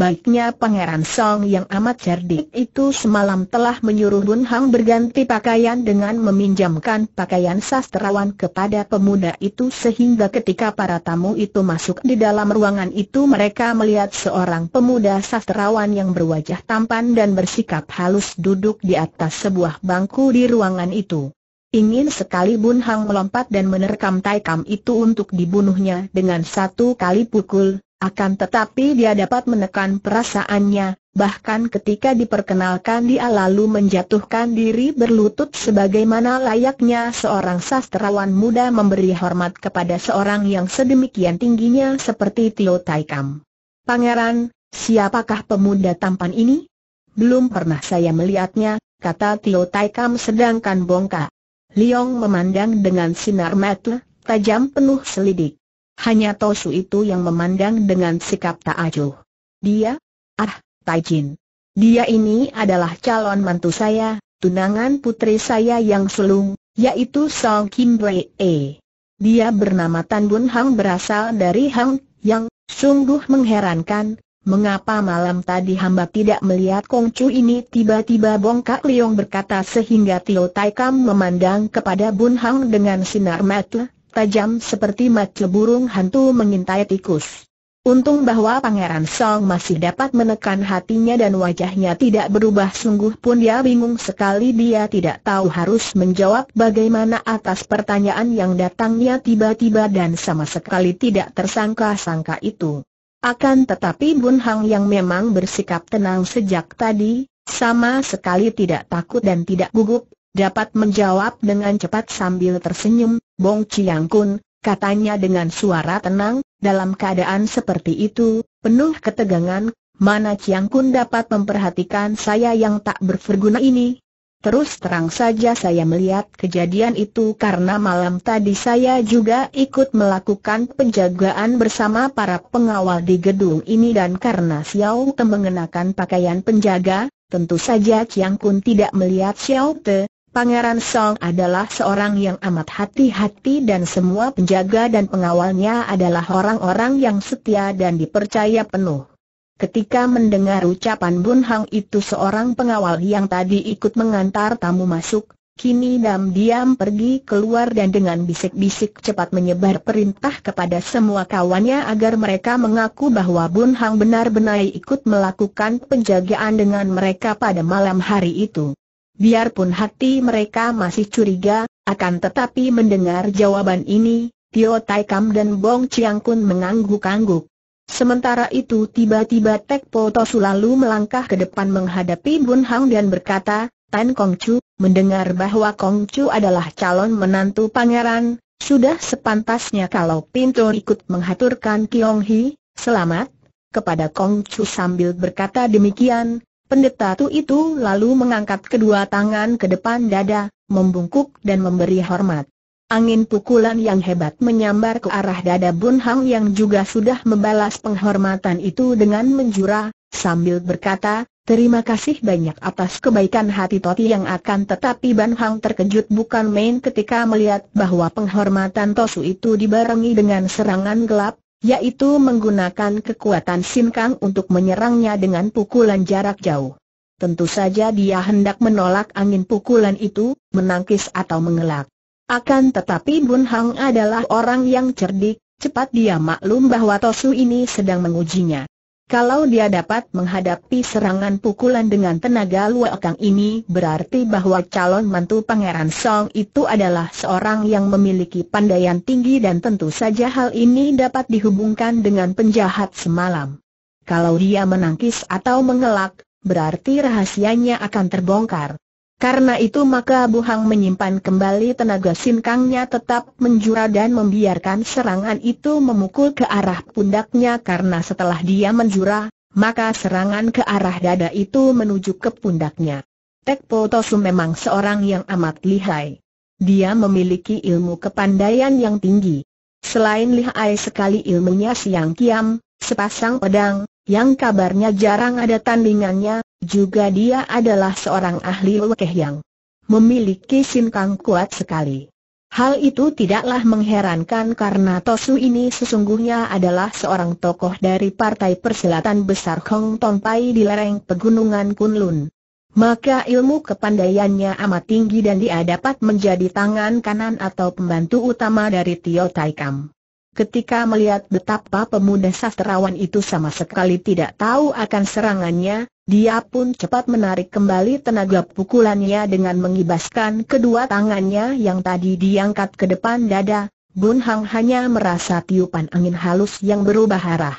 Baiknya Pangeran Song yang amat cerdik itu semalam telah menyuruh Bun Hang berganti pakaian dengan meminjamkan pakaian sastrawan kepada pemuda itu sehingga ketika para tamu itu masuk di dalam ruangan itu mereka melihat seorang pemuda sastrawan yang berwajah tampan dan bersikap halus duduk di atas sebuah bangku di ruangan itu. Ingin sekali Bun Hang melompat dan menerkam Taikam itu untuk dibunuhnya dengan satu kali pukul, akan tetapi dia dapat menekan perasaannya, bahkan ketika diperkenalkan dia lalu menjatuhkan diri berlutut sebagaimana layaknya seorang sastrawan muda memberi hormat kepada seorang yang sedemikian tingginya seperti Tio Taikam. Pangeran, siapakah pemuda tampan ini? Belum pernah saya melihatnya, kata Tio Taikam sedangkan Bongka. Liong memandang dengan sinar mata, tajam penuh selidik. Hanya Tosu itu yang memandang dengan sikap tak acuh. Dia? Ah, Taijin. Dia ini adalah calon mantu saya, tunangan putri saya yang sulung, yaitu Song Kim Wei. -e. Dia bernama Tan Bun Hang berasal dari Hang Yang, sungguh mengherankan, mengapa malam tadi hamba tidak melihat Kong Chu ini tiba-tiba bongkak Liong berkata sehingga Tio Tai Kam memandang kepada Bun Hang dengan sinar mata tajam seperti mata burung hantu mengintai tikus. Untung bahwa Pangeran Song masih dapat menekan hatinya dan wajahnya tidak berubah sungguh pun dia bingung sekali dia tidak tahu harus menjawab bagaimana atas pertanyaan yang datangnya tiba-tiba dan sama sekali tidak tersangka-sangka itu. Akan tetapi Bun Hang yang memang bersikap tenang sejak tadi, sama sekali tidak takut dan tidak gugup, dapat menjawab dengan cepat sambil tersenyum, Bong Chiang Kun, katanya dengan suara tenang, dalam keadaan seperti itu, penuh ketegangan, mana Chiang Kun dapat memperhatikan saya yang tak berferguna ini? Terus terang saja saya melihat kejadian itu karena malam tadi saya juga ikut melakukan penjagaan bersama para pengawal di gedung ini dan karena Xiao Te mengenakan pakaian penjaga, tentu saja Chiang Kun tidak melihat Xiao Te, Pangeran Song adalah seorang yang amat hati-hati dan semua penjaga dan pengawalnya adalah orang-orang yang setia dan dipercaya penuh. Ketika mendengar ucapan Bun Hang itu seorang pengawal yang tadi ikut mengantar tamu masuk, kini Dam diam pergi keluar dan dengan bisik-bisik cepat menyebar perintah kepada semua kawannya agar mereka mengaku bahwa Bun Hang benar-benar ikut melakukan penjagaan dengan mereka pada malam hari itu. Biarpun hati mereka masih curiga, akan tetapi mendengar jawaban ini, Tio Taikam dan Bong Chiang Kun mengangguk-angguk. Sementara itu tiba-tiba Tek Po Tosu lalu melangkah ke depan menghadapi Bun Hang dan berkata, Tan Kong Chu, mendengar bahwa Kong Chu adalah calon menantu pangeran, sudah sepantasnya kalau pintu ikut menghaturkan Kiong Hi, selamat, kepada Kong Chu sambil berkata demikian, Pendeta tu itu lalu mengangkat kedua tangan ke depan dada, membungkuk dan memberi hormat. Angin pukulan yang hebat menyambar ke arah dada Bun Hang yang juga sudah membalas penghormatan itu dengan menjura, sambil berkata, Terima kasih banyak atas kebaikan hati Toti yang akan tetapi Ban Hang terkejut bukan main ketika melihat bahwa penghormatan Tosu itu dibarengi dengan serangan gelap, yaitu menggunakan kekuatan sinkang untuk menyerangnya dengan pukulan jarak jauh. Tentu saja dia hendak menolak angin pukulan itu, menangkis atau mengelak. Akan tetapi Bun Hang adalah orang yang cerdik, cepat dia maklum bahwa Tosu ini sedang mengujinya. Kalau dia dapat menghadapi serangan pukulan dengan tenaga luakang ini berarti bahwa calon mantu Pangeran Song itu adalah seorang yang memiliki pandaian tinggi dan tentu saja hal ini dapat dihubungkan dengan penjahat semalam. Kalau dia menangkis atau mengelak, berarti rahasianya akan terbongkar. Karena itu maka Bu Hang menyimpan kembali tenaga sinkangnya tetap menjura dan membiarkan serangan itu memukul ke arah pundaknya karena setelah dia menjura, maka serangan ke arah dada itu menuju ke pundaknya. Tekpo Tosu memang seorang yang amat lihai. Dia memiliki ilmu kepandaian yang tinggi. Selain lihai sekali ilmunya siang kiam, sepasang pedang, yang kabarnya jarang ada tandingannya, juga dia adalah seorang ahli lekeh yang memiliki sinkang kuat sekali. Hal itu tidaklah mengherankan karena Tosu ini sesungguhnya adalah seorang tokoh dari Partai Persilatan Besar Hong Tong Pai di lereng Pegunungan Kunlun. Maka ilmu kepandaiannya amat tinggi dan dia dapat menjadi tangan kanan atau pembantu utama dari Tio Taikam. Ketika melihat betapa pemuda sastrawan itu sama sekali tidak tahu akan serangannya, dia pun cepat menarik kembali tenaga pukulannya dengan mengibaskan kedua tangannya yang tadi diangkat ke depan dada. Bun Hang hanya merasa tiupan angin halus yang berubah arah.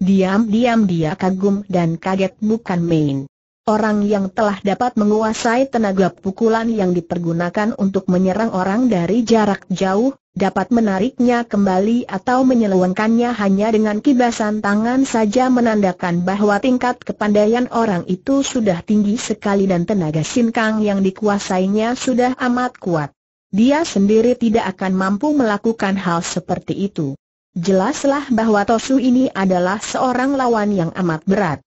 Diam-diam dia kagum dan kaget bukan main orang yang telah dapat menguasai tenaga pukulan yang dipergunakan untuk menyerang orang dari jarak jauh, dapat menariknya kembali atau menyeluangkannya hanya dengan kibasan tangan saja menandakan bahwa tingkat kepandaian orang itu sudah tinggi sekali dan tenaga sinkang yang dikuasainya sudah amat kuat. Dia sendiri tidak akan mampu melakukan hal seperti itu. Jelaslah bahwa Tosu ini adalah seorang lawan yang amat berat.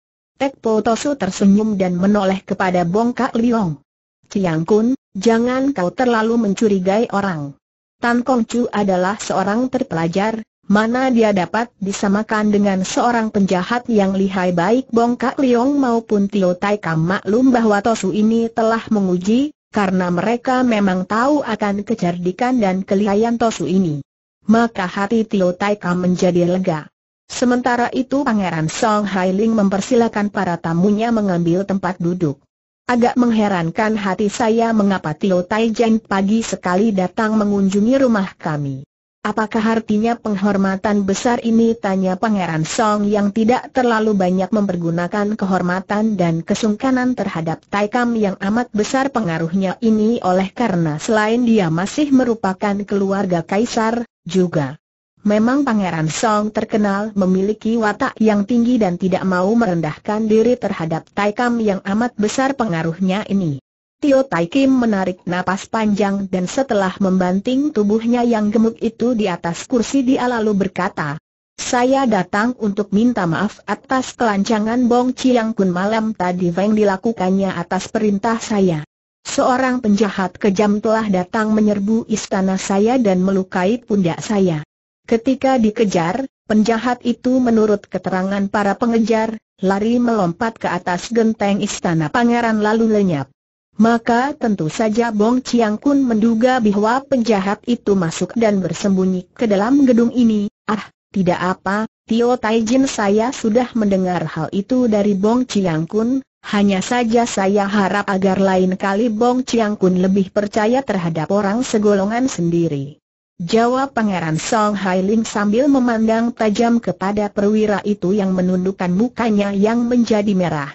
Tek Po Tosu tersenyum dan menoleh kepada Bongkak Liong. Ciang Kun, jangan kau terlalu mencurigai orang. Tan Kong Chu adalah seorang terpelajar, mana dia dapat disamakan dengan seorang penjahat yang lihai baik Bongkak Liong maupun Tio Tai Kam maklum bahwa Tosu ini telah menguji, karena mereka memang tahu akan kecerdikan dan kelihayan Tosu ini. Maka hati Tio Tai Kam menjadi lega. Sementara itu Pangeran Song Hai Ling mempersilakan para tamunya mengambil tempat duduk. Agak mengherankan hati saya mengapa Tio Tai Jen pagi sekali datang mengunjungi rumah kami. Apakah artinya penghormatan besar ini? Tanya Pangeran Song yang tidak terlalu banyak mempergunakan kehormatan dan kesungkanan terhadap Tai Kam yang amat besar pengaruhnya ini oleh karena selain dia masih merupakan keluarga kaisar, juga Memang Pangeran Song terkenal memiliki watak yang tinggi dan tidak mau merendahkan diri terhadap Tai Taikam yang amat besar pengaruhnya ini. Tio Tai Kim menarik napas panjang dan setelah membanting tubuhnya yang gemuk itu di atas kursi dia lalu berkata, Saya datang untuk minta maaf atas kelancangan Bong Chiang Kun malam tadi Weng dilakukannya atas perintah saya. Seorang penjahat kejam telah datang menyerbu istana saya dan melukai pundak saya. Ketika dikejar, penjahat itu menurut keterangan para pengejar, lari melompat ke atas genteng istana pangeran lalu lenyap. Maka tentu saja Bong Chiang Kun menduga bahwa penjahat itu masuk dan bersembunyi ke dalam gedung ini. Ah, tidak apa, Tio Taijin saya sudah mendengar hal itu dari Bong Chiang Kun, hanya saja saya harap agar lain kali Bong Chiang Kun lebih percaya terhadap orang segolongan sendiri. Jawab Pangeran Song Hai Ling sambil memandang tajam kepada perwira itu yang menundukkan mukanya yang menjadi merah.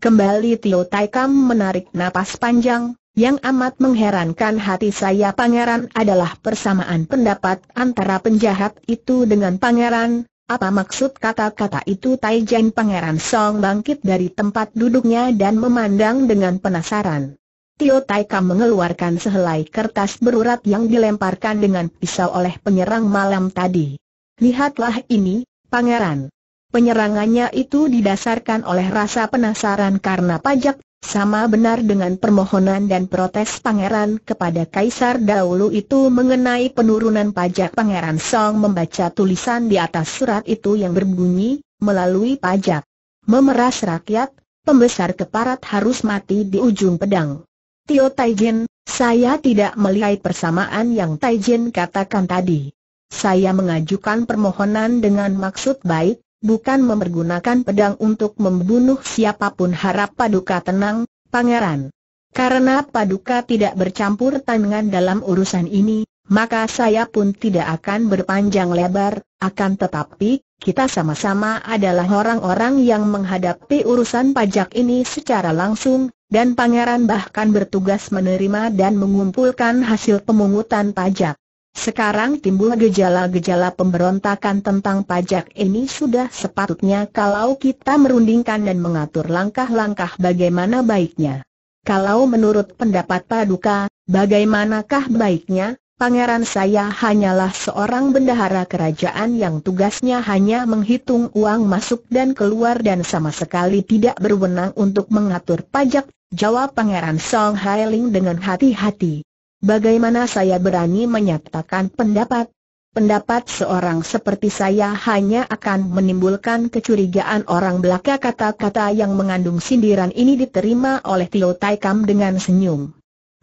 Kembali Tio Tai Kam menarik napas panjang, yang amat mengherankan hati saya Pangeran adalah persamaan pendapat antara penjahat itu dengan Pangeran, apa maksud kata-kata itu Tai Jin Pangeran Song bangkit dari tempat duduknya dan memandang dengan penasaran. Tio Taika mengeluarkan sehelai kertas berurat yang dilemparkan dengan pisau oleh penyerang malam tadi. Lihatlah ini, pangeran. Penyerangannya itu didasarkan oleh rasa penasaran karena pajak, sama benar dengan permohonan dan protes pangeran kepada kaisar dahulu itu mengenai penurunan pajak pangeran Song membaca tulisan di atas surat itu yang berbunyi, melalui pajak. Memeras rakyat, pembesar keparat harus mati di ujung pedang. Tio Taijin, saya tidak melihat persamaan yang Taijin katakan tadi. Saya mengajukan permohonan dengan maksud baik, bukan mempergunakan pedang untuk membunuh siapapun harap Paduka tenang, Pangeran. Karena Paduka tidak bercampur tangan dalam urusan ini, maka saya pun tidak akan berpanjang lebar, akan tetapi, kita sama-sama adalah orang-orang yang menghadapi urusan pajak ini secara langsung, dan pangeran bahkan bertugas menerima dan mengumpulkan hasil pemungutan pajak. Sekarang timbul gejala-gejala pemberontakan tentang pajak ini sudah sepatutnya kalau kita merundingkan dan mengatur langkah-langkah bagaimana baiknya. Kalau menurut pendapat Paduka, bagaimanakah baiknya, Pangeran saya hanyalah seorang bendahara kerajaan yang tugasnya hanya menghitung uang masuk dan keluar dan sama sekali tidak berwenang untuk mengatur pajak, jawab Pangeran Song Hailing dengan hati-hati. Bagaimana saya berani menyatakan pendapat? Pendapat seorang seperti saya hanya akan menimbulkan kecurigaan orang belaka kata-kata yang mengandung sindiran ini diterima oleh Tio Taikam dengan senyum.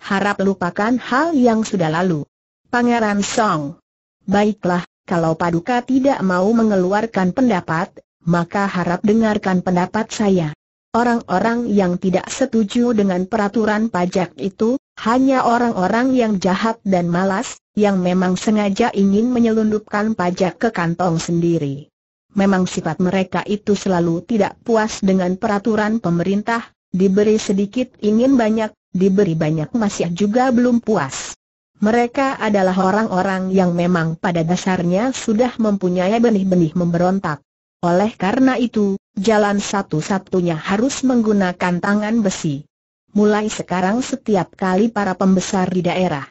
Harap lupakan hal yang sudah lalu. Pangeran Song. Baiklah, kalau Paduka tidak mau mengeluarkan pendapat, maka harap dengarkan pendapat saya. Orang-orang yang tidak setuju dengan peraturan pajak itu, hanya orang-orang yang jahat dan malas, yang memang sengaja ingin menyelundupkan pajak ke kantong sendiri. Memang sifat mereka itu selalu tidak puas dengan peraturan pemerintah, diberi sedikit ingin banyak, diberi banyak masih juga belum puas. Mereka adalah orang-orang yang memang pada dasarnya sudah mempunyai benih-benih memberontak. Oleh karena itu, jalan satu-satunya harus menggunakan tangan besi. Mulai sekarang setiap kali para pembesar di daerah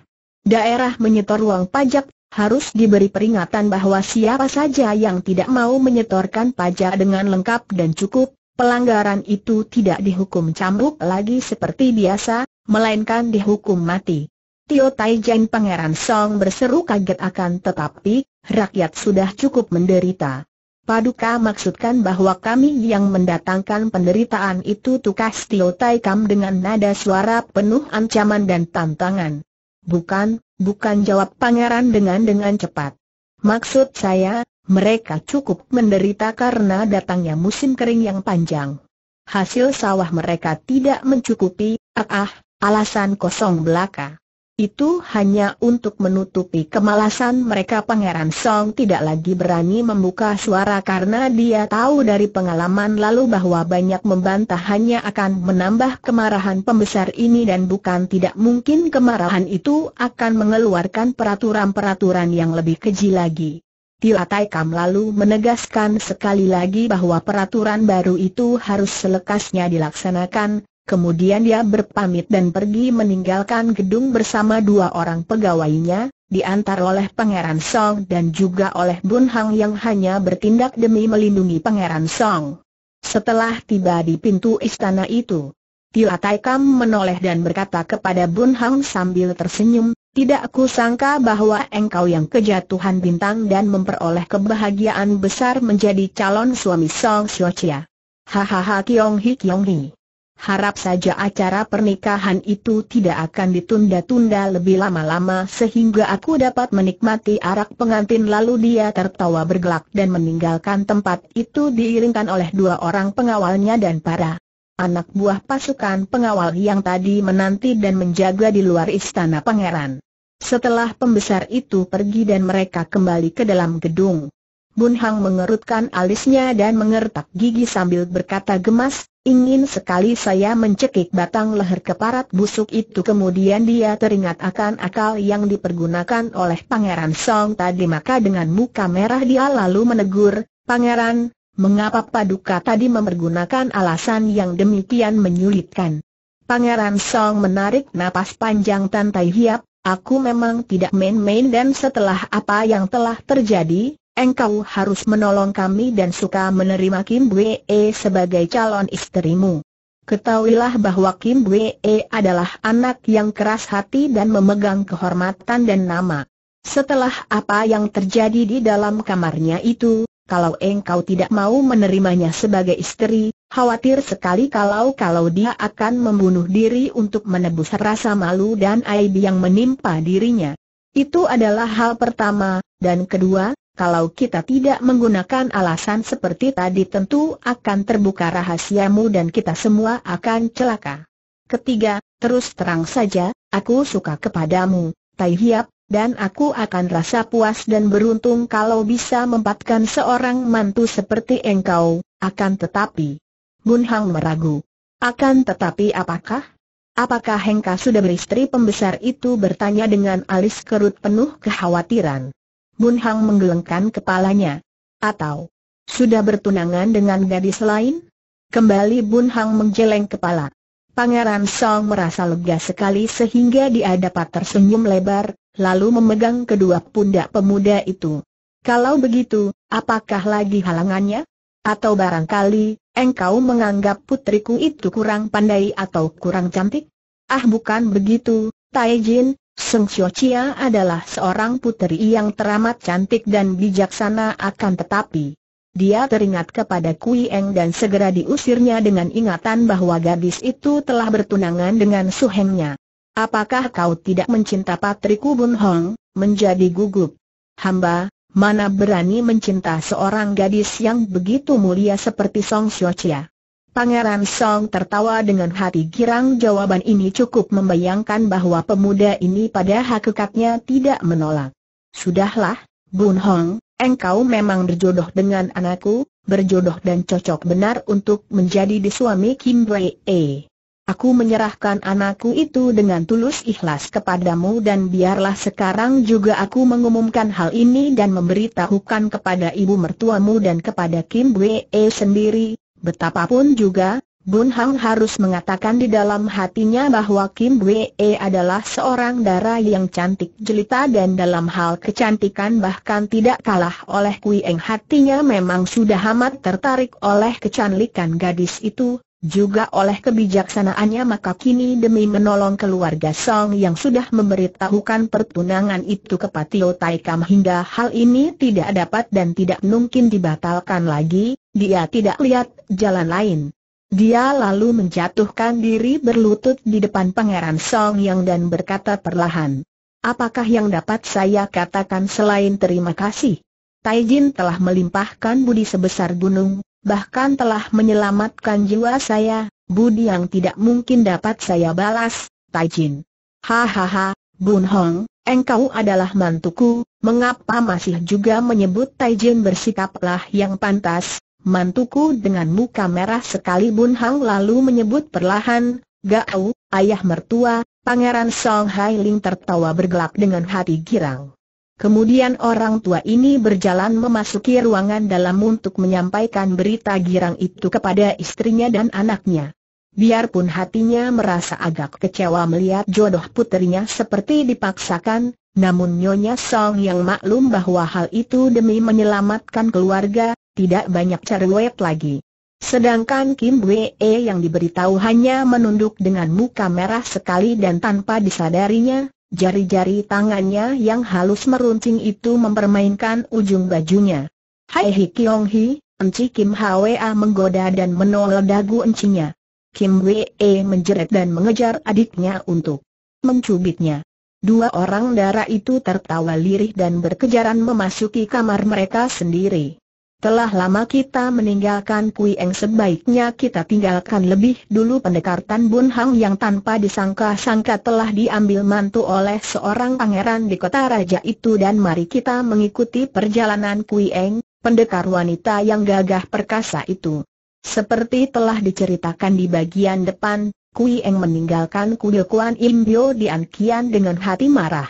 daerah menyetor uang pajak, harus diberi peringatan bahwa siapa saja yang tidak mau menyetorkan pajak dengan lengkap dan cukup, pelanggaran itu tidak dihukum cambuk lagi seperti biasa, melainkan dihukum mati. Tio Taijen Pangeran Song berseru kaget akan tetapi, rakyat sudah cukup menderita. Paduka maksudkan bahwa kami yang mendatangkan penderitaan itu tukas Tio Tai Kam dengan nada suara penuh ancaman dan tantangan. Bukan, bukan jawab pangeran dengan dengan cepat. Maksud saya, mereka cukup menderita karena datangnya musim kering yang panjang. Hasil sawah mereka tidak mencukupi, ah, ah alasan kosong belaka. Itu hanya untuk menutupi kemalasan mereka Pangeran Song tidak lagi berani membuka suara karena dia tahu dari pengalaman lalu bahwa banyak membantah hanya akan menambah kemarahan pembesar ini dan bukan tidak mungkin kemarahan itu akan mengeluarkan peraturan-peraturan yang lebih keji lagi. Tio Taikam lalu menegaskan sekali lagi bahwa peraturan baru itu harus selekasnya dilaksanakan, Kemudian dia berpamit dan pergi meninggalkan gedung bersama dua orang pegawainya, diantar oleh Pangeran Song dan juga oleh Bun Hang yang hanya bertindak demi melindungi Pangeran Song. Setelah tiba di pintu istana itu, Tila Taikam menoleh dan berkata kepada Bun Hang sambil tersenyum, tidak aku sangka bahwa engkau yang kejatuhan bintang dan memperoleh kebahagiaan besar menjadi calon suami Song Xiu Hahaha Kiong Hi Kiong Hi. Harap saja acara pernikahan itu tidak akan ditunda-tunda lebih lama-lama sehingga aku dapat menikmati arak pengantin lalu dia tertawa bergelak dan meninggalkan tempat itu diiringkan oleh dua orang pengawalnya dan para anak buah pasukan pengawal yang tadi menanti dan menjaga di luar istana pangeran. Setelah pembesar itu pergi dan mereka kembali ke dalam gedung. Bun Hang mengerutkan alisnya dan mengertak gigi sambil berkata gemas, Ingin sekali saya mencekik batang leher keparat busuk itu kemudian dia teringat akan akal yang dipergunakan oleh Pangeran Song tadi maka dengan muka merah dia lalu menegur, Pangeran, mengapa paduka tadi mempergunakan alasan yang demikian menyulitkan? Pangeran Song menarik napas panjang tantai hiap, aku memang tidak main-main dan setelah apa yang telah terjadi, engkau harus menolong kami dan suka menerima Kim Bae e sebagai calon istrimu. Ketahuilah bahwa Kim Bae e adalah anak yang keras hati dan memegang kehormatan dan nama. Setelah apa yang terjadi di dalam kamarnya itu, kalau engkau tidak mau menerimanya sebagai istri, khawatir sekali kalau-kalau dia akan membunuh diri untuk menebus rasa malu dan aib yang menimpa dirinya. Itu adalah hal pertama, dan kedua, kalau kita tidak menggunakan alasan seperti tadi tentu akan terbuka rahasiamu dan kita semua akan celaka. Ketiga, terus terang saja, aku suka kepadamu, Tai Hiap, dan aku akan rasa puas dan beruntung kalau bisa mempatkan seorang mantu seperti engkau, akan tetapi. Bun Hang meragu. Akan tetapi apakah? Apakah Hengka sudah beristri pembesar itu bertanya dengan alis kerut penuh kekhawatiran. Bun Hang menggelengkan kepalanya. Atau, sudah bertunangan dengan gadis lain? Kembali Bun Hang menjeleng kepala. Pangeran Song merasa lega sekali sehingga dia dapat tersenyum lebar, lalu memegang kedua pundak pemuda itu. Kalau begitu, apakah lagi halangannya? Atau barangkali, engkau menganggap putriku itu kurang pandai atau kurang cantik? Ah bukan begitu, Tai Jin. Seng Xiu Chia adalah seorang puteri yang teramat cantik dan bijaksana akan tetapi dia teringat kepada Kui Eng dan segera diusirnya dengan ingatan bahwa gadis itu telah bertunangan dengan Su Hengnya. Apakah kau tidak mencinta Patriku Bun Hong? Menjadi gugup. Hamba, mana berani mencinta seorang gadis yang begitu mulia seperti Song Xiu Chia? Pangeran Song tertawa dengan hati girang jawaban ini cukup membayangkan bahwa pemuda ini pada hakikatnya tidak menolak. Sudahlah, Bun Hong, engkau memang berjodoh dengan anakku, berjodoh dan cocok benar untuk menjadi suami Kim Wei E. Aku menyerahkan anakku itu dengan tulus ikhlas kepadamu dan biarlah sekarang juga aku mengumumkan hal ini dan memberitahukan kepada ibu mertuamu dan kepada Kim Wei E sendiri, Betapapun juga, Bun Hang harus mengatakan di dalam hatinya bahwa Kim Wee e adalah seorang darah yang cantik jelita dan dalam hal kecantikan bahkan tidak kalah oleh Kui Eng hatinya memang sudah amat tertarik oleh kecantikan gadis itu, juga oleh kebijaksanaannya maka kini demi menolong keluarga Song yang sudah memberitahukan pertunangan itu ke Patio Taikam hingga hal ini tidak dapat dan tidak mungkin dibatalkan lagi, dia tidak lihat jalan lain. Dia lalu menjatuhkan diri berlutut di depan pangeran Song yang dan berkata perlahan, Apakah yang dapat saya katakan selain terima kasih? Taijin telah melimpahkan budi sebesar gunung, bahkan telah menyelamatkan jiwa saya, budi yang tidak mungkin dapat saya balas, Taijin. Hahaha, Bun Hong, engkau adalah mantuku, mengapa masih juga menyebut Taijin bersikaplah yang pantas, mantuku dengan muka merah sekali Bun Hong lalu menyebut perlahan, Gao, ayah mertua, Pangeran Song Hai Ling tertawa bergelak dengan hati girang. Kemudian orang tua ini berjalan memasuki ruangan dalam untuk menyampaikan berita girang itu kepada istrinya dan anaknya. Biarpun hatinya merasa agak kecewa melihat jodoh putrinya seperti dipaksakan, namun Nyonya Song yang maklum bahwa hal itu demi menyelamatkan keluarga, tidak banyak cerewet lagi. Sedangkan Kim Wee e yang diberitahu hanya menunduk dengan muka merah sekali dan tanpa disadarinya, Jari-jari tangannya yang halus meruncing itu mempermainkan ujung bajunya. Hai Hi Kiong Hi, Enci Kim Hwa menggoda dan menolak dagu encinya. Kim Wee e menjerit dan mengejar adiknya untuk mencubitnya. Dua orang darah itu tertawa lirih dan berkejaran memasuki kamar mereka sendiri. Telah lama kita meninggalkan Kui Eng sebaiknya kita tinggalkan lebih dulu pendekar Tan Bun Hang yang tanpa disangka-sangka telah diambil mantu oleh seorang pangeran di kota raja itu dan mari kita mengikuti perjalanan Kui Eng, pendekar wanita yang gagah perkasa itu. Seperti telah diceritakan di bagian depan, Kui Eng meninggalkan kuil Kuan Im Bio Dian dengan hati marah.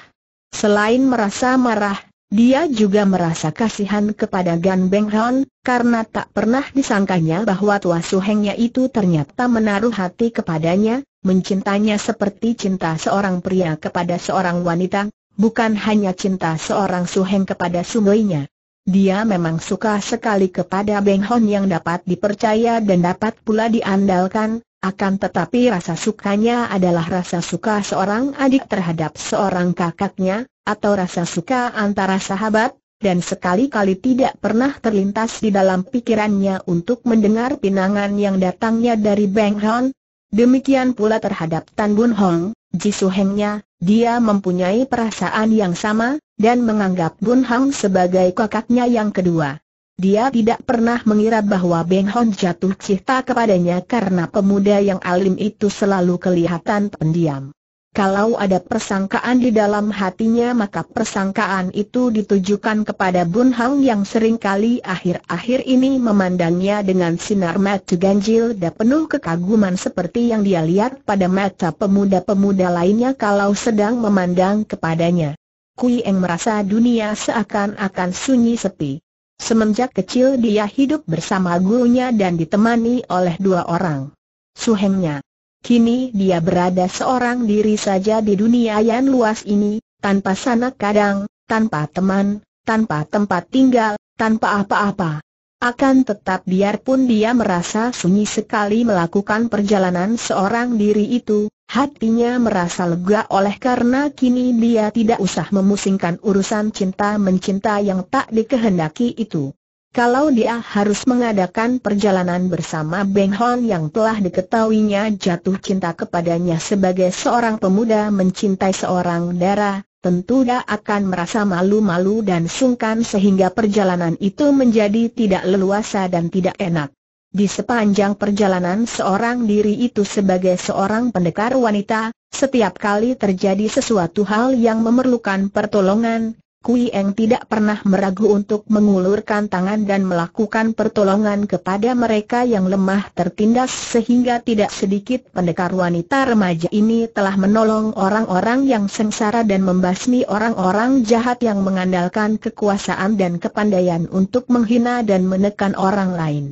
Selain merasa marah, dia juga merasa kasihan kepada Gan Beng Hon, karena tak pernah disangkanya bahwa Tua Suhengnya itu ternyata menaruh hati kepadanya, mencintanya seperti cinta seorang pria kepada seorang wanita, bukan hanya cinta seorang Suheng kepada sungainya. Dia memang suka sekali kepada Beng Hon yang dapat dipercaya dan dapat pula diandalkan, akan tetapi rasa sukanya adalah rasa suka seorang adik terhadap seorang kakaknya, atau rasa suka antara sahabat, dan sekali-kali tidak pernah terlintas di dalam pikirannya untuk mendengar pinangan yang datangnya dari Beng Hon. Demikian pula terhadap Tan Bun Hong, Jisoo Hengnya, dia mempunyai perasaan yang sama, dan menganggap Bun Hong sebagai kakaknya yang kedua. Dia tidak pernah mengira bahwa Beng Hon jatuh cinta kepadanya karena pemuda yang alim itu selalu kelihatan pendiam. Kalau ada persangkaan di dalam hatinya maka persangkaan itu ditujukan kepada Bun Hang yang seringkali akhir-akhir ini memandangnya dengan sinar mata ganjil dan penuh kekaguman seperti yang dia lihat pada mata pemuda-pemuda lainnya kalau sedang memandang kepadanya. Kui Eng merasa dunia seakan-akan sunyi sepi. Semenjak kecil dia hidup bersama gurunya dan ditemani oleh dua orang. Suhengnya Kini dia berada seorang diri saja di dunia yang luas ini, tanpa sanak kadang, tanpa teman, tanpa tempat tinggal, tanpa apa-apa. Akan tetap biarpun dia merasa sunyi sekali melakukan perjalanan seorang diri itu, hatinya merasa lega oleh karena kini dia tidak usah memusingkan urusan cinta-mencinta yang tak dikehendaki itu. Kalau dia harus mengadakan perjalanan bersama Beng Hon yang telah diketahuinya jatuh cinta kepadanya sebagai seorang pemuda mencintai seorang dara, tentu dia akan merasa malu-malu dan sungkan sehingga perjalanan itu menjadi tidak leluasa dan tidak enak. Di sepanjang perjalanan seorang diri itu sebagai seorang pendekar wanita, setiap kali terjadi sesuatu hal yang memerlukan pertolongan, Kui Eng tidak pernah meragu untuk mengulurkan tangan dan melakukan pertolongan kepada mereka yang lemah tertindas sehingga tidak sedikit pendekar wanita remaja ini telah menolong orang-orang yang sengsara dan membasmi orang-orang jahat yang mengandalkan kekuasaan dan kepandaian untuk menghina dan menekan orang lain.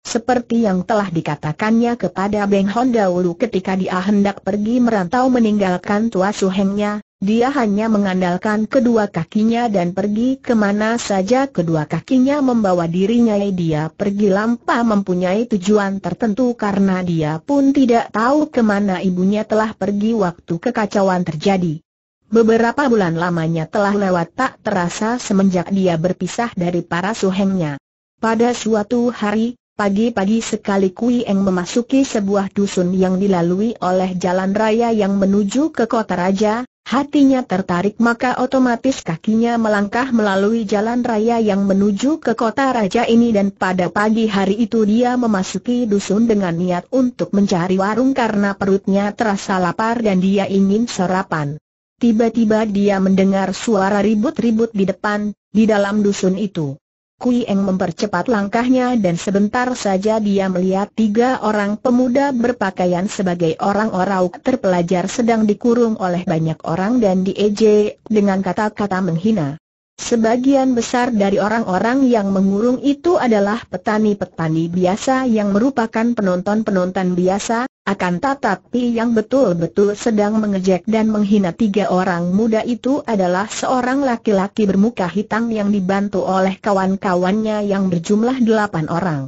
Seperti yang telah dikatakannya kepada Beng Hon dahulu ketika dia hendak pergi merantau meninggalkan tua suhengnya, dia hanya mengandalkan kedua kakinya dan pergi kemana saja kedua kakinya membawa dirinya Dia pergi lampa mempunyai tujuan tertentu karena dia pun tidak tahu kemana ibunya telah pergi waktu kekacauan terjadi Beberapa bulan lamanya telah lewat tak terasa semenjak dia berpisah dari para suhengnya Pada suatu hari, Pagi-pagi sekali Kui Eng memasuki sebuah dusun yang dilalui oleh jalan raya yang menuju ke kota raja, Hatinya tertarik maka otomatis kakinya melangkah melalui jalan raya yang menuju ke kota raja ini dan pada pagi hari itu dia memasuki dusun dengan niat untuk mencari warung karena perutnya terasa lapar dan dia ingin sarapan. Tiba-tiba dia mendengar suara ribut-ribut di depan, di dalam dusun itu. Kui Eng mempercepat langkahnya dan sebentar saja dia melihat tiga orang pemuda berpakaian sebagai orang orang terpelajar sedang dikurung oleh banyak orang dan diejek dengan kata-kata menghina. Sebagian besar dari orang-orang yang mengurung itu adalah petani-petani biasa yang merupakan penonton-penonton biasa, akan tetapi yang betul-betul sedang mengejek dan menghina tiga orang muda itu adalah seorang laki-laki bermuka hitam yang dibantu oleh kawan-kawannya yang berjumlah delapan orang.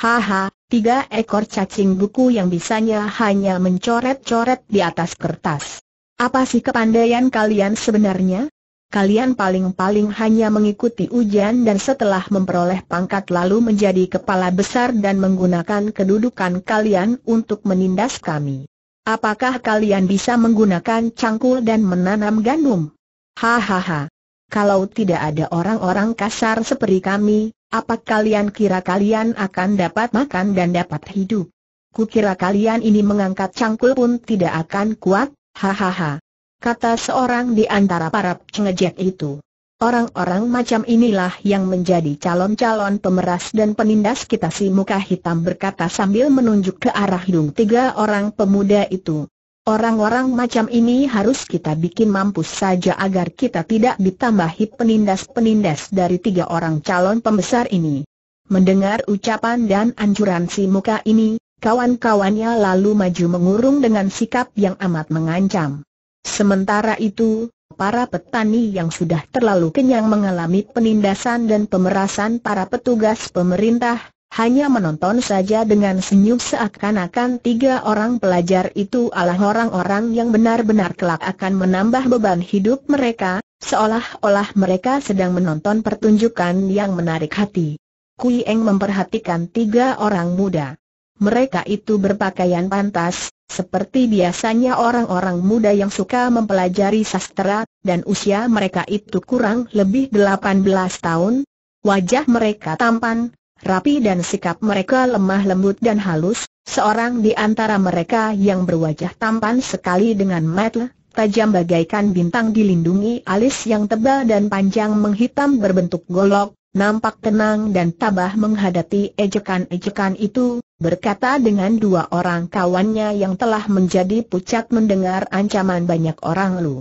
Haha, tiga ekor cacing buku yang bisanya hanya mencoret-coret di atas kertas. Apa sih kepandaian kalian sebenarnya? kalian paling-paling hanya mengikuti ujian dan setelah memperoleh pangkat lalu menjadi kepala besar dan menggunakan kedudukan kalian untuk menindas kami. Apakah kalian bisa menggunakan cangkul dan menanam gandum? Hahaha. Kalau tidak ada orang-orang kasar seperti kami, apa kalian kira kalian akan dapat makan dan dapat hidup? Kukira kalian ini mengangkat cangkul pun tidak akan kuat, hahaha kata seorang di antara para pengejek itu. Orang-orang macam inilah yang menjadi calon-calon pemeras dan penindas kita si muka hitam berkata sambil menunjuk ke arah hidung tiga orang pemuda itu. Orang-orang macam ini harus kita bikin mampus saja agar kita tidak ditambahi penindas-penindas dari tiga orang calon pembesar ini. Mendengar ucapan dan anjuran si muka ini, kawan-kawannya lalu maju mengurung dengan sikap yang amat mengancam. Sementara itu, para petani yang sudah terlalu kenyang mengalami penindasan dan pemerasan para petugas pemerintah, hanya menonton saja dengan senyum seakan-akan tiga orang pelajar itu adalah orang-orang yang benar-benar kelak akan menambah beban hidup mereka, seolah-olah mereka sedang menonton pertunjukan yang menarik hati. Kui Eng memperhatikan tiga orang muda. Mereka itu berpakaian pantas, seperti biasanya orang-orang muda yang suka mempelajari sastra, dan usia mereka itu kurang lebih 18 tahun, wajah mereka tampan, rapi dan sikap mereka lemah lembut dan halus, seorang di antara mereka yang berwajah tampan sekali dengan mata tajam bagaikan bintang dilindungi alis yang tebal dan panjang menghitam berbentuk golok, nampak tenang dan tabah menghadapi ejekan-ejekan itu, berkata dengan dua orang kawannya yang telah menjadi pucat mendengar ancaman banyak orang lu.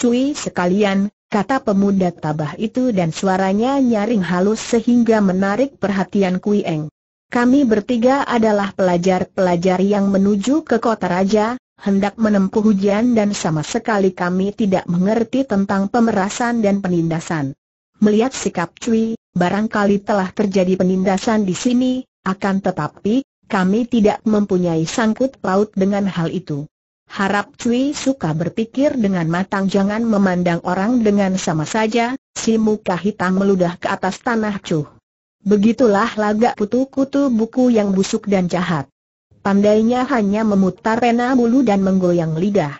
Cui sekalian, kata pemuda tabah itu dan suaranya nyaring halus sehingga menarik perhatian Kui Eng. Kami bertiga adalah pelajar-pelajar yang menuju ke kota raja, hendak menempuh hujan dan sama sekali kami tidak mengerti tentang pemerasan dan penindasan. Melihat sikap Cui, barangkali telah terjadi penindasan di sini, akan tetapi, kami tidak mempunyai sangkut paut dengan hal itu. Harap Cui suka berpikir dengan matang jangan memandang orang dengan sama saja, si muka hitam meludah ke atas tanah cuh. Begitulah lagak kutu-kutu buku yang busuk dan jahat. Pandainya hanya memutar pena bulu dan menggoyang lidah.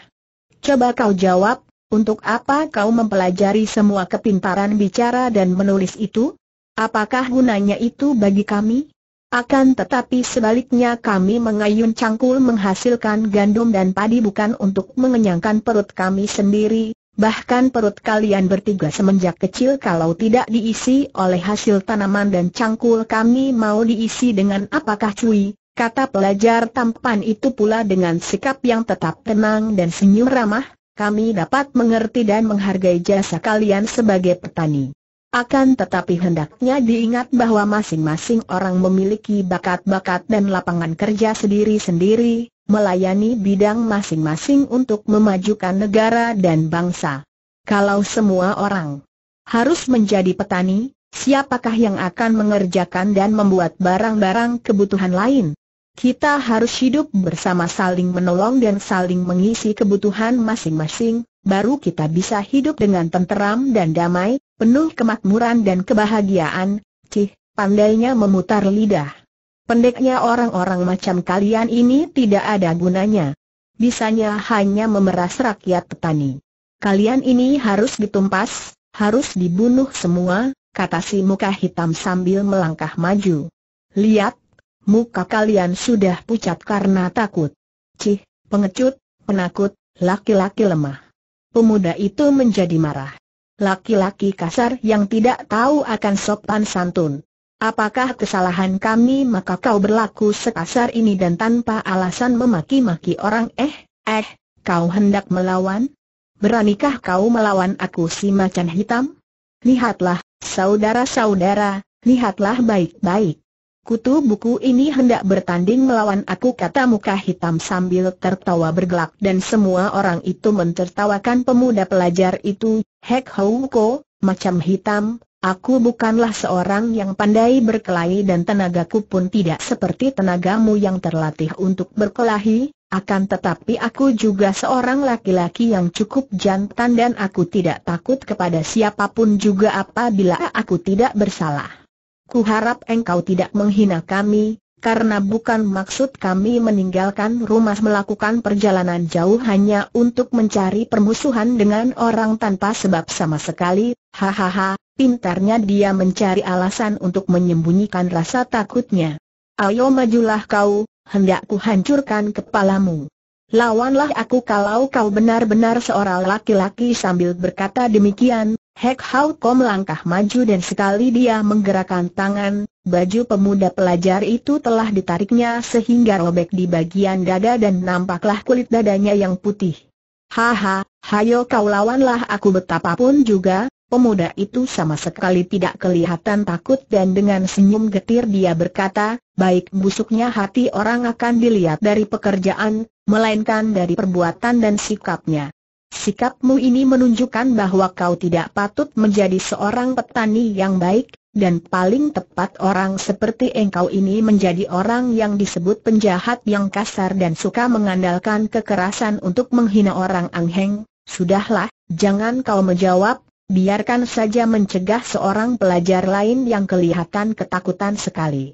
Coba kau jawab, untuk apa kau mempelajari semua kepintaran bicara dan menulis itu? Apakah gunanya itu bagi kami? Akan tetapi sebaliknya kami mengayun cangkul menghasilkan gandum dan padi bukan untuk mengenyangkan perut kami sendiri, bahkan perut kalian bertiga semenjak kecil kalau tidak diisi oleh hasil tanaman dan cangkul kami mau diisi dengan apakah cuy, Kata pelajar tampan itu pula dengan sikap yang tetap tenang dan senyum ramah, kami dapat mengerti dan menghargai jasa kalian sebagai petani. Akan tetapi hendaknya diingat bahwa masing-masing orang memiliki bakat-bakat dan lapangan kerja sendiri-sendiri, melayani bidang masing-masing untuk memajukan negara dan bangsa. Kalau semua orang harus menjadi petani, siapakah yang akan mengerjakan dan membuat barang-barang kebutuhan lain? Kita harus hidup bersama saling menolong dan saling mengisi kebutuhan masing-masing, baru kita bisa hidup dengan tenteram dan damai, penuh kemakmuran dan kebahagiaan, cih, pandainya memutar lidah. Pendeknya orang-orang macam kalian ini tidak ada gunanya. Bisanya hanya memeras rakyat petani. Kalian ini harus ditumpas, harus dibunuh semua, kata si muka hitam sambil melangkah maju. Lihat, muka kalian sudah pucat karena takut. Cih, pengecut, penakut, laki-laki lemah. Pemuda itu menjadi marah. Laki-laki kasar yang tidak tahu akan sopan santun. Apakah kesalahan kami maka kau berlaku sekasar ini dan tanpa alasan memaki-maki orang eh, eh, kau hendak melawan? Beranikah kau melawan aku si macan hitam? Lihatlah, saudara-saudara, lihatlah baik-baik kutu buku ini hendak bertanding melawan aku kata muka hitam sambil tertawa bergelak dan semua orang itu mentertawakan pemuda pelajar itu, Hek Hou macam hitam, aku bukanlah seorang yang pandai berkelahi dan tenagaku pun tidak seperti tenagamu yang terlatih untuk berkelahi, akan tetapi aku juga seorang laki-laki yang cukup jantan dan aku tidak takut kepada siapapun juga apabila aku tidak bersalah. Ku harap engkau tidak menghina kami, karena bukan maksud kami meninggalkan rumah melakukan perjalanan jauh hanya untuk mencari permusuhan dengan orang tanpa sebab sama sekali, hahaha, pintarnya dia mencari alasan untuk menyembunyikan rasa takutnya. Ayo majulah kau, hendak hancurkan kepalamu. Lawanlah aku kalau kau benar-benar seorang laki-laki sambil berkata demikian, Hek Hau Ko melangkah maju dan sekali dia menggerakkan tangan, baju pemuda pelajar itu telah ditariknya sehingga robek di bagian dada dan nampaklah kulit dadanya yang putih. Haha, hayo kau lawanlah aku betapapun juga, pemuda itu sama sekali tidak kelihatan takut dan dengan senyum getir dia berkata, baik busuknya hati orang akan dilihat dari pekerjaan, melainkan dari perbuatan dan sikapnya. Sikapmu ini menunjukkan bahwa kau tidak patut menjadi seorang petani yang baik, dan paling tepat orang seperti engkau ini menjadi orang yang disebut penjahat yang kasar dan suka mengandalkan kekerasan untuk menghina orang angheng. Sudahlah, jangan kau menjawab, biarkan saja mencegah seorang pelajar lain yang kelihatan ketakutan sekali.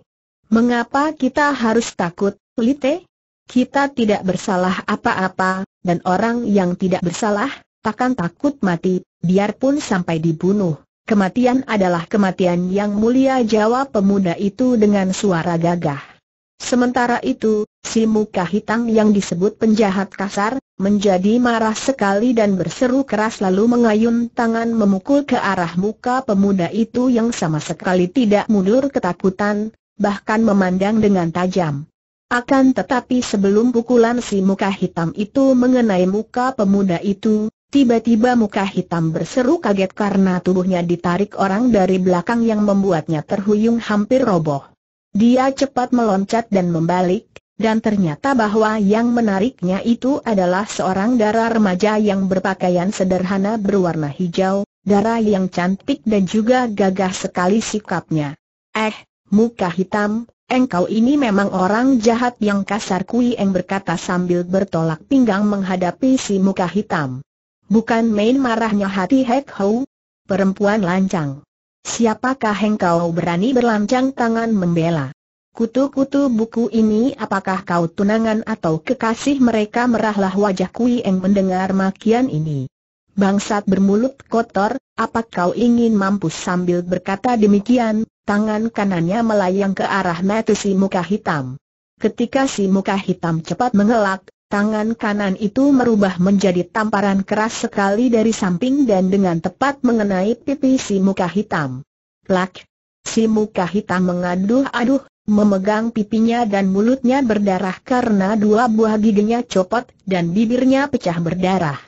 Mengapa kita harus takut, Lite? Kita tidak bersalah apa-apa, dan orang yang tidak bersalah, takkan takut mati, biarpun sampai dibunuh. Kematian adalah kematian yang mulia jawab pemuda itu dengan suara gagah. Sementara itu, si muka hitam yang disebut penjahat kasar, menjadi marah sekali dan berseru keras lalu mengayun tangan memukul ke arah muka pemuda itu yang sama sekali tidak mundur ketakutan, bahkan memandang dengan tajam. Akan tetapi sebelum pukulan si muka hitam itu mengenai muka pemuda itu, tiba-tiba muka hitam berseru kaget karena tubuhnya ditarik orang dari belakang yang membuatnya terhuyung hampir roboh. Dia cepat meloncat dan membalik, dan ternyata bahwa yang menariknya itu adalah seorang darah remaja yang berpakaian sederhana berwarna hijau, darah yang cantik dan juga gagah sekali sikapnya. Eh, muka hitam, Engkau ini memang orang jahat yang kasar Kui Eng berkata sambil bertolak pinggang menghadapi si muka hitam. Bukan main marahnya hati Hek Hou, perempuan lancang. Siapakah engkau berani berlancang tangan membela? Kutu-kutu buku ini apakah kau tunangan atau kekasih mereka merahlah wajah Kui Eng mendengar makian ini. Bangsat bermulut kotor, apa kau ingin mampus sambil berkata demikian, Tangan kanannya melayang ke arah mata si muka hitam. Ketika si muka hitam cepat mengelak, tangan kanan itu merubah menjadi tamparan keras sekali dari samping dan dengan tepat mengenai pipi si muka hitam. Plak! Si muka hitam mengaduh-aduh, memegang pipinya dan mulutnya berdarah karena dua buah giginya copot dan bibirnya pecah berdarah.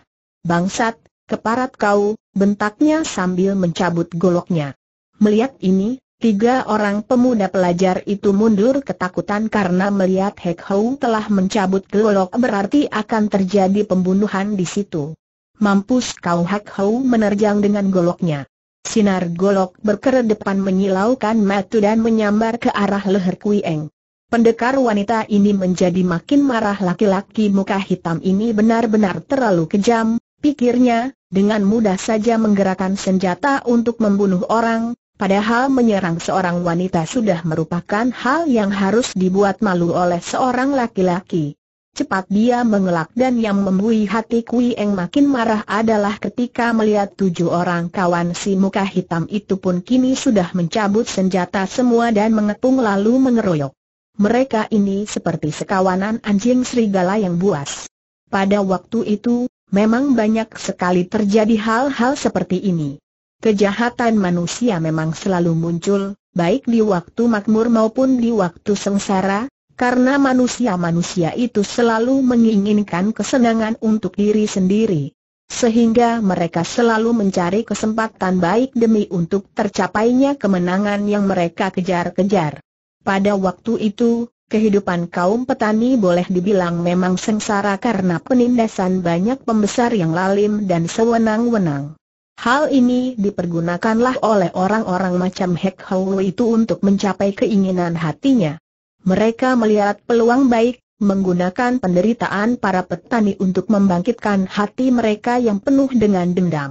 Bangsat, keparat kau, bentaknya sambil mencabut goloknya. Melihat ini, Tiga orang pemuda pelajar itu mundur ketakutan karena melihat Hek Hou telah mencabut gelok berarti akan terjadi pembunuhan di situ. Mampus kau Hek Hou menerjang dengan goloknya. Sinar golok berkeredepan menyilaukan mata dan menyambar ke arah leher Kui Eng. Pendekar wanita ini menjadi makin marah laki-laki muka hitam ini benar-benar terlalu kejam, pikirnya, dengan mudah saja menggerakkan senjata untuk membunuh orang, Padahal menyerang seorang wanita sudah merupakan hal yang harus dibuat malu oleh seorang laki-laki. Cepat dia mengelak dan yang membui hati Kui Eng makin marah adalah ketika melihat tujuh orang kawan si muka hitam itu pun kini sudah mencabut senjata semua dan mengepung lalu mengeroyok. Mereka ini seperti sekawanan anjing serigala yang buas. Pada waktu itu, memang banyak sekali terjadi hal-hal seperti ini. Kejahatan manusia memang selalu muncul, baik di waktu makmur maupun di waktu sengsara, karena manusia-manusia itu selalu menginginkan kesenangan untuk diri sendiri. Sehingga mereka selalu mencari kesempatan baik demi untuk tercapainya kemenangan yang mereka kejar-kejar. Pada waktu itu, kehidupan kaum petani boleh dibilang memang sengsara karena penindasan banyak pembesar yang lalim dan sewenang-wenang. Hal ini dipergunakanlah oleh orang-orang macam Hek itu untuk mencapai keinginan hatinya. Mereka melihat peluang baik, menggunakan penderitaan para petani untuk membangkitkan hati mereka yang penuh dengan dendam.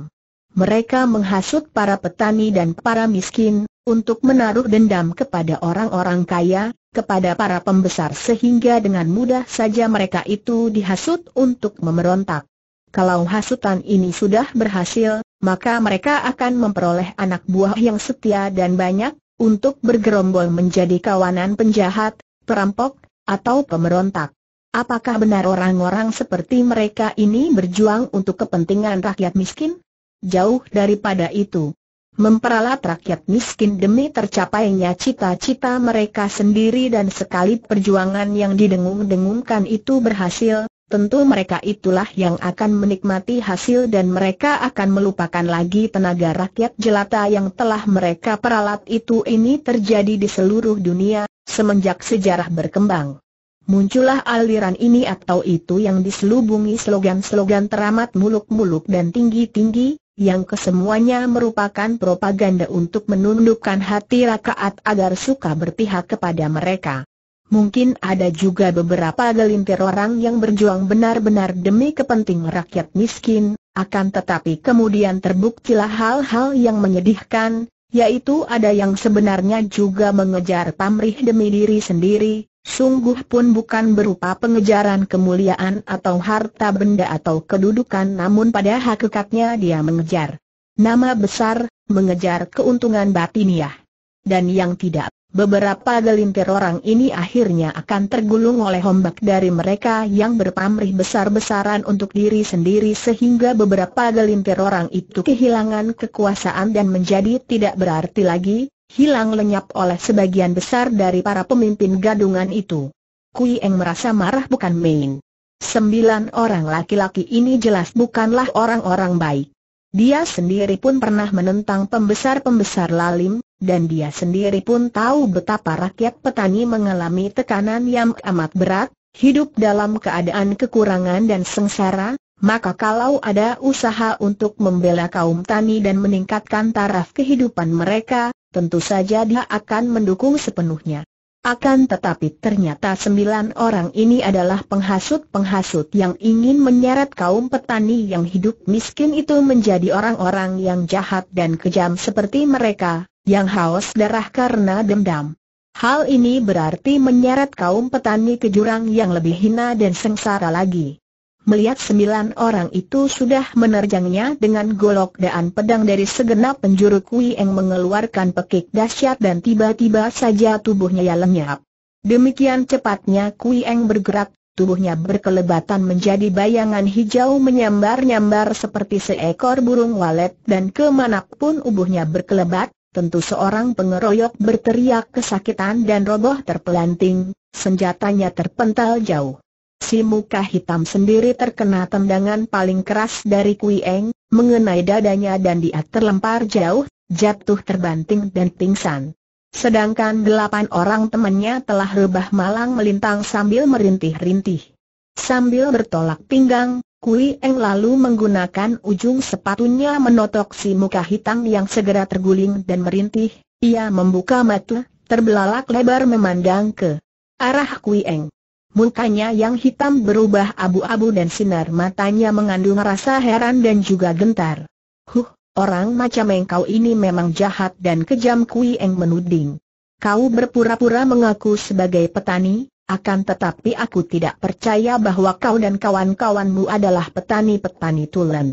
Mereka menghasut para petani dan para miskin, untuk menaruh dendam kepada orang-orang kaya, kepada para pembesar sehingga dengan mudah saja mereka itu dihasut untuk memberontak. Kalau hasutan ini sudah berhasil, maka mereka akan memperoleh anak buah yang setia dan banyak, untuk bergerombol menjadi kawanan penjahat, perampok, atau pemberontak. Apakah benar orang-orang seperti mereka ini berjuang untuk kepentingan rakyat miskin? Jauh daripada itu. Memperalat rakyat miskin demi tercapainya cita-cita mereka sendiri dan sekali perjuangan yang didengung-dengungkan itu berhasil, tentu mereka itulah yang akan menikmati hasil dan mereka akan melupakan lagi tenaga rakyat jelata yang telah mereka peralat itu ini terjadi di seluruh dunia, semenjak sejarah berkembang. Muncullah aliran ini atau itu yang diselubungi slogan-slogan teramat muluk-muluk dan tinggi-tinggi, yang kesemuanya merupakan propaganda untuk menundukkan hati rakyat agar suka berpihak kepada mereka. Mungkin ada juga beberapa gelintir orang yang berjuang benar-benar demi kepentingan rakyat miskin, akan tetapi kemudian terbuktilah hal-hal yang menyedihkan, yaitu ada yang sebenarnya juga mengejar pamrih demi diri sendiri, sungguh pun bukan berupa pengejaran kemuliaan atau harta benda atau kedudukan namun pada hakikatnya dia mengejar nama besar, mengejar keuntungan batiniah. Dan yang tidak Beberapa gelintir orang ini akhirnya akan tergulung oleh ombak dari mereka yang berpamrih besar-besaran untuk diri sendiri sehingga beberapa gelintir orang itu kehilangan kekuasaan dan menjadi tidak berarti lagi, hilang lenyap oleh sebagian besar dari para pemimpin gadungan itu. Kui Eng merasa marah bukan main. Sembilan orang laki-laki ini jelas bukanlah orang-orang baik. Dia sendiri pun pernah menentang pembesar-pembesar lalim, dan dia sendiri pun tahu betapa rakyat petani mengalami tekanan yang amat berat, hidup dalam keadaan kekurangan dan sengsara, maka kalau ada usaha untuk membela kaum tani dan meningkatkan taraf kehidupan mereka, tentu saja dia akan mendukung sepenuhnya. Akan tetapi ternyata sembilan orang ini adalah penghasut-penghasut yang ingin menyeret kaum petani yang hidup miskin itu menjadi orang-orang yang jahat dan kejam seperti mereka, yang haus darah karena dendam. Hal ini berarti menyeret kaum petani ke jurang yang lebih hina dan sengsara lagi. Melihat sembilan orang itu sudah menerjangnya dengan golok dan pedang dari segenap penjuru Kui Eng mengeluarkan pekik dahsyat dan tiba-tiba saja tubuhnya ya lenyap. Demikian cepatnya Kui Eng bergerak, tubuhnya berkelebatan menjadi bayangan hijau menyambar-nyambar seperti seekor burung walet dan kemanapun ubuhnya berkelebat, tentu seorang pengeroyok berteriak kesakitan dan roboh terpelanting, senjatanya terpental jauh si muka hitam sendiri terkena tendangan paling keras dari Kui Eng, mengenai dadanya dan dia terlempar jauh, jatuh terbanting dan pingsan. Sedangkan delapan orang temannya telah rebah malang melintang sambil merintih-rintih. Sambil bertolak pinggang, Kui Eng lalu menggunakan ujung sepatunya menotok si muka hitam yang segera terguling dan merintih. Ia membuka mata, terbelalak lebar memandang ke arah Kui Eng. Mukanya yang hitam berubah abu-abu dan sinar matanya mengandung rasa heran dan juga gentar. Huh, orang macam engkau ini memang jahat dan kejam Kui Eng menuding. Kau berpura-pura mengaku sebagai petani, akan tetapi aku tidak percaya bahwa kau dan kawan-kawanmu adalah petani-petani tulen.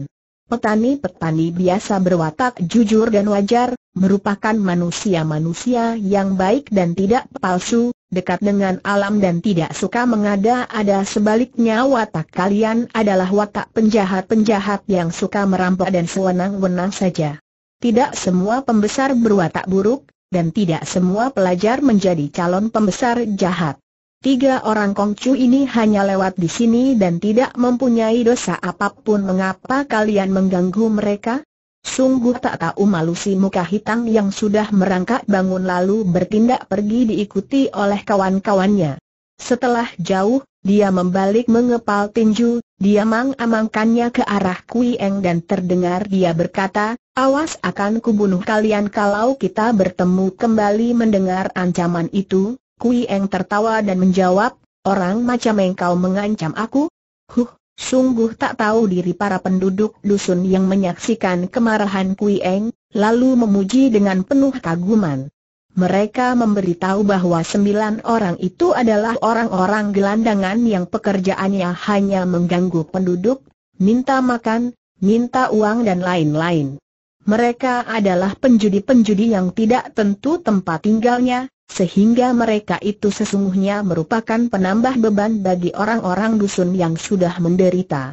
Petani-petani biasa berwatak jujur dan wajar, merupakan manusia-manusia yang baik dan tidak palsu, dekat dengan alam dan tidak suka mengada-ada sebaliknya watak kalian adalah watak penjahat-penjahat yang suka merampok dan sewenang-wenang saja. Tidak semua pembesar berwatak buruk, dan tidak semua pelajar menjadi calon pembesar jahat. Tiga orang Kongcu ini hanya lewat di sini dan tidak mempunyai dosa apapun mengapa kalian mengganggu mereka? Sungguh tak tahu malu si muka hitam yang sudah merangkak bangun lalu bertindak pergi diikuti oleh kawan-kawannya. Setelah jauh, dia membalik mengepal tinju, dia mang-amangkannya ke arah Kuieng dan terdengar dia berkata, awas akan kubunuh kalian kalau kita bertemu kembali mendengar ancaman itu, Kui Eng tertawa dan menjawab, orang macam engkau mengancam aku? Huh, sungguh tak tahu diri para penduduk dusun yang menyaksikan kemarahan Kui Eng, lalu memuji dengan penuh kaguman. Mereka memberitahu bahwa sembilan orang itu adalah orang-orang gelandangan yang pekerjaannya hanya mengganggu penduduk, minta makan, minta uang dan lain-lain. Mereka adalah penjudi-penjudi yang tidak tentu tempat tinggalnya, sehingga mereka itu sesungguhnya merupakan penambah beban bagi orang-orang dusun yang sudah menderita.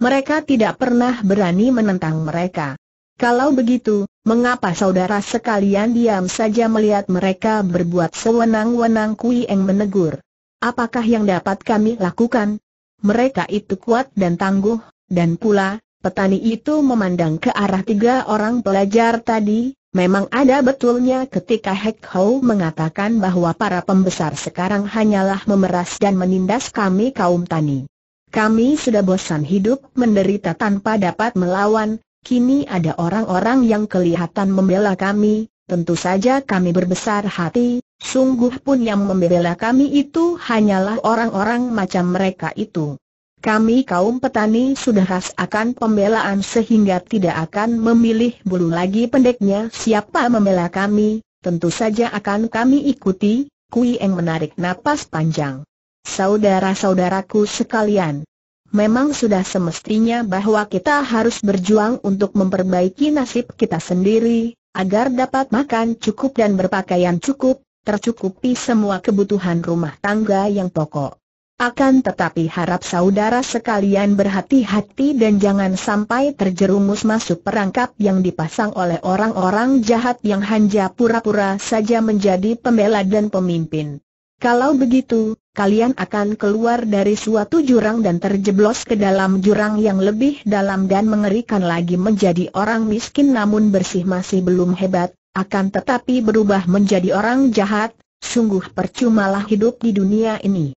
Mereka tidak pernah berani menentang mereka. Kalau begitu, mengapa saudara sekalian diam saja melihat mereka berbuat sewenang-wenang Kui yang menegur? Apakah yang dapat kami lakukan? Mereka itu kuat dan tangguh, dan pula, petani itu memandang ke arah tiga orang pelajar tadi, Memang ada betulnya ketika Hek Hou mengatakan bahwa para pembesar sekarang hanyalah memeras dan menindas kami kaum tani. Kami sudah bosan hidup menderita tanpa dapat melawan, kini ada orang-orang yang kelihatan membela kami, tentu saja kami berbesar hati, sungguh pun yang membela kami itu hanyalah orang-orang macam mereka itu. Kami kaum petani sudah akan pembelaan sehingga tidak akan memilih bulu lagi pendeknya siapa membela kami, tentu saja akan kami ikuti, Kui Eng menarik napas panjang. Saudara-saudaraku sekalian, memang sudah semestinya bahwa kita harus berjuang untuk memperbaiki nasib kita sendiri, agar dapat makan cukup dan berpakaian cukup, tercukupi semua kebutuhan rumah tangga yang pokok. Akan tetapi harap saudara sekalian berhati-hati dan jangan sampai terjerumus masuk perangkap yang dipasang oleh orang-orang jahat yang hanya pura-pura saja menjadi pembela dan pemimpin. Kalau begitu, kalian akan keluar dari suatu jurang dan terjeblos ke dalam jurang yang lebih dalam dan mengerikan lagi menjadi orang miskin namun bersih masih belum hebat, akan tetapi berubah menjadi orang jahat, sungguh percumalah hidup di dunia ini.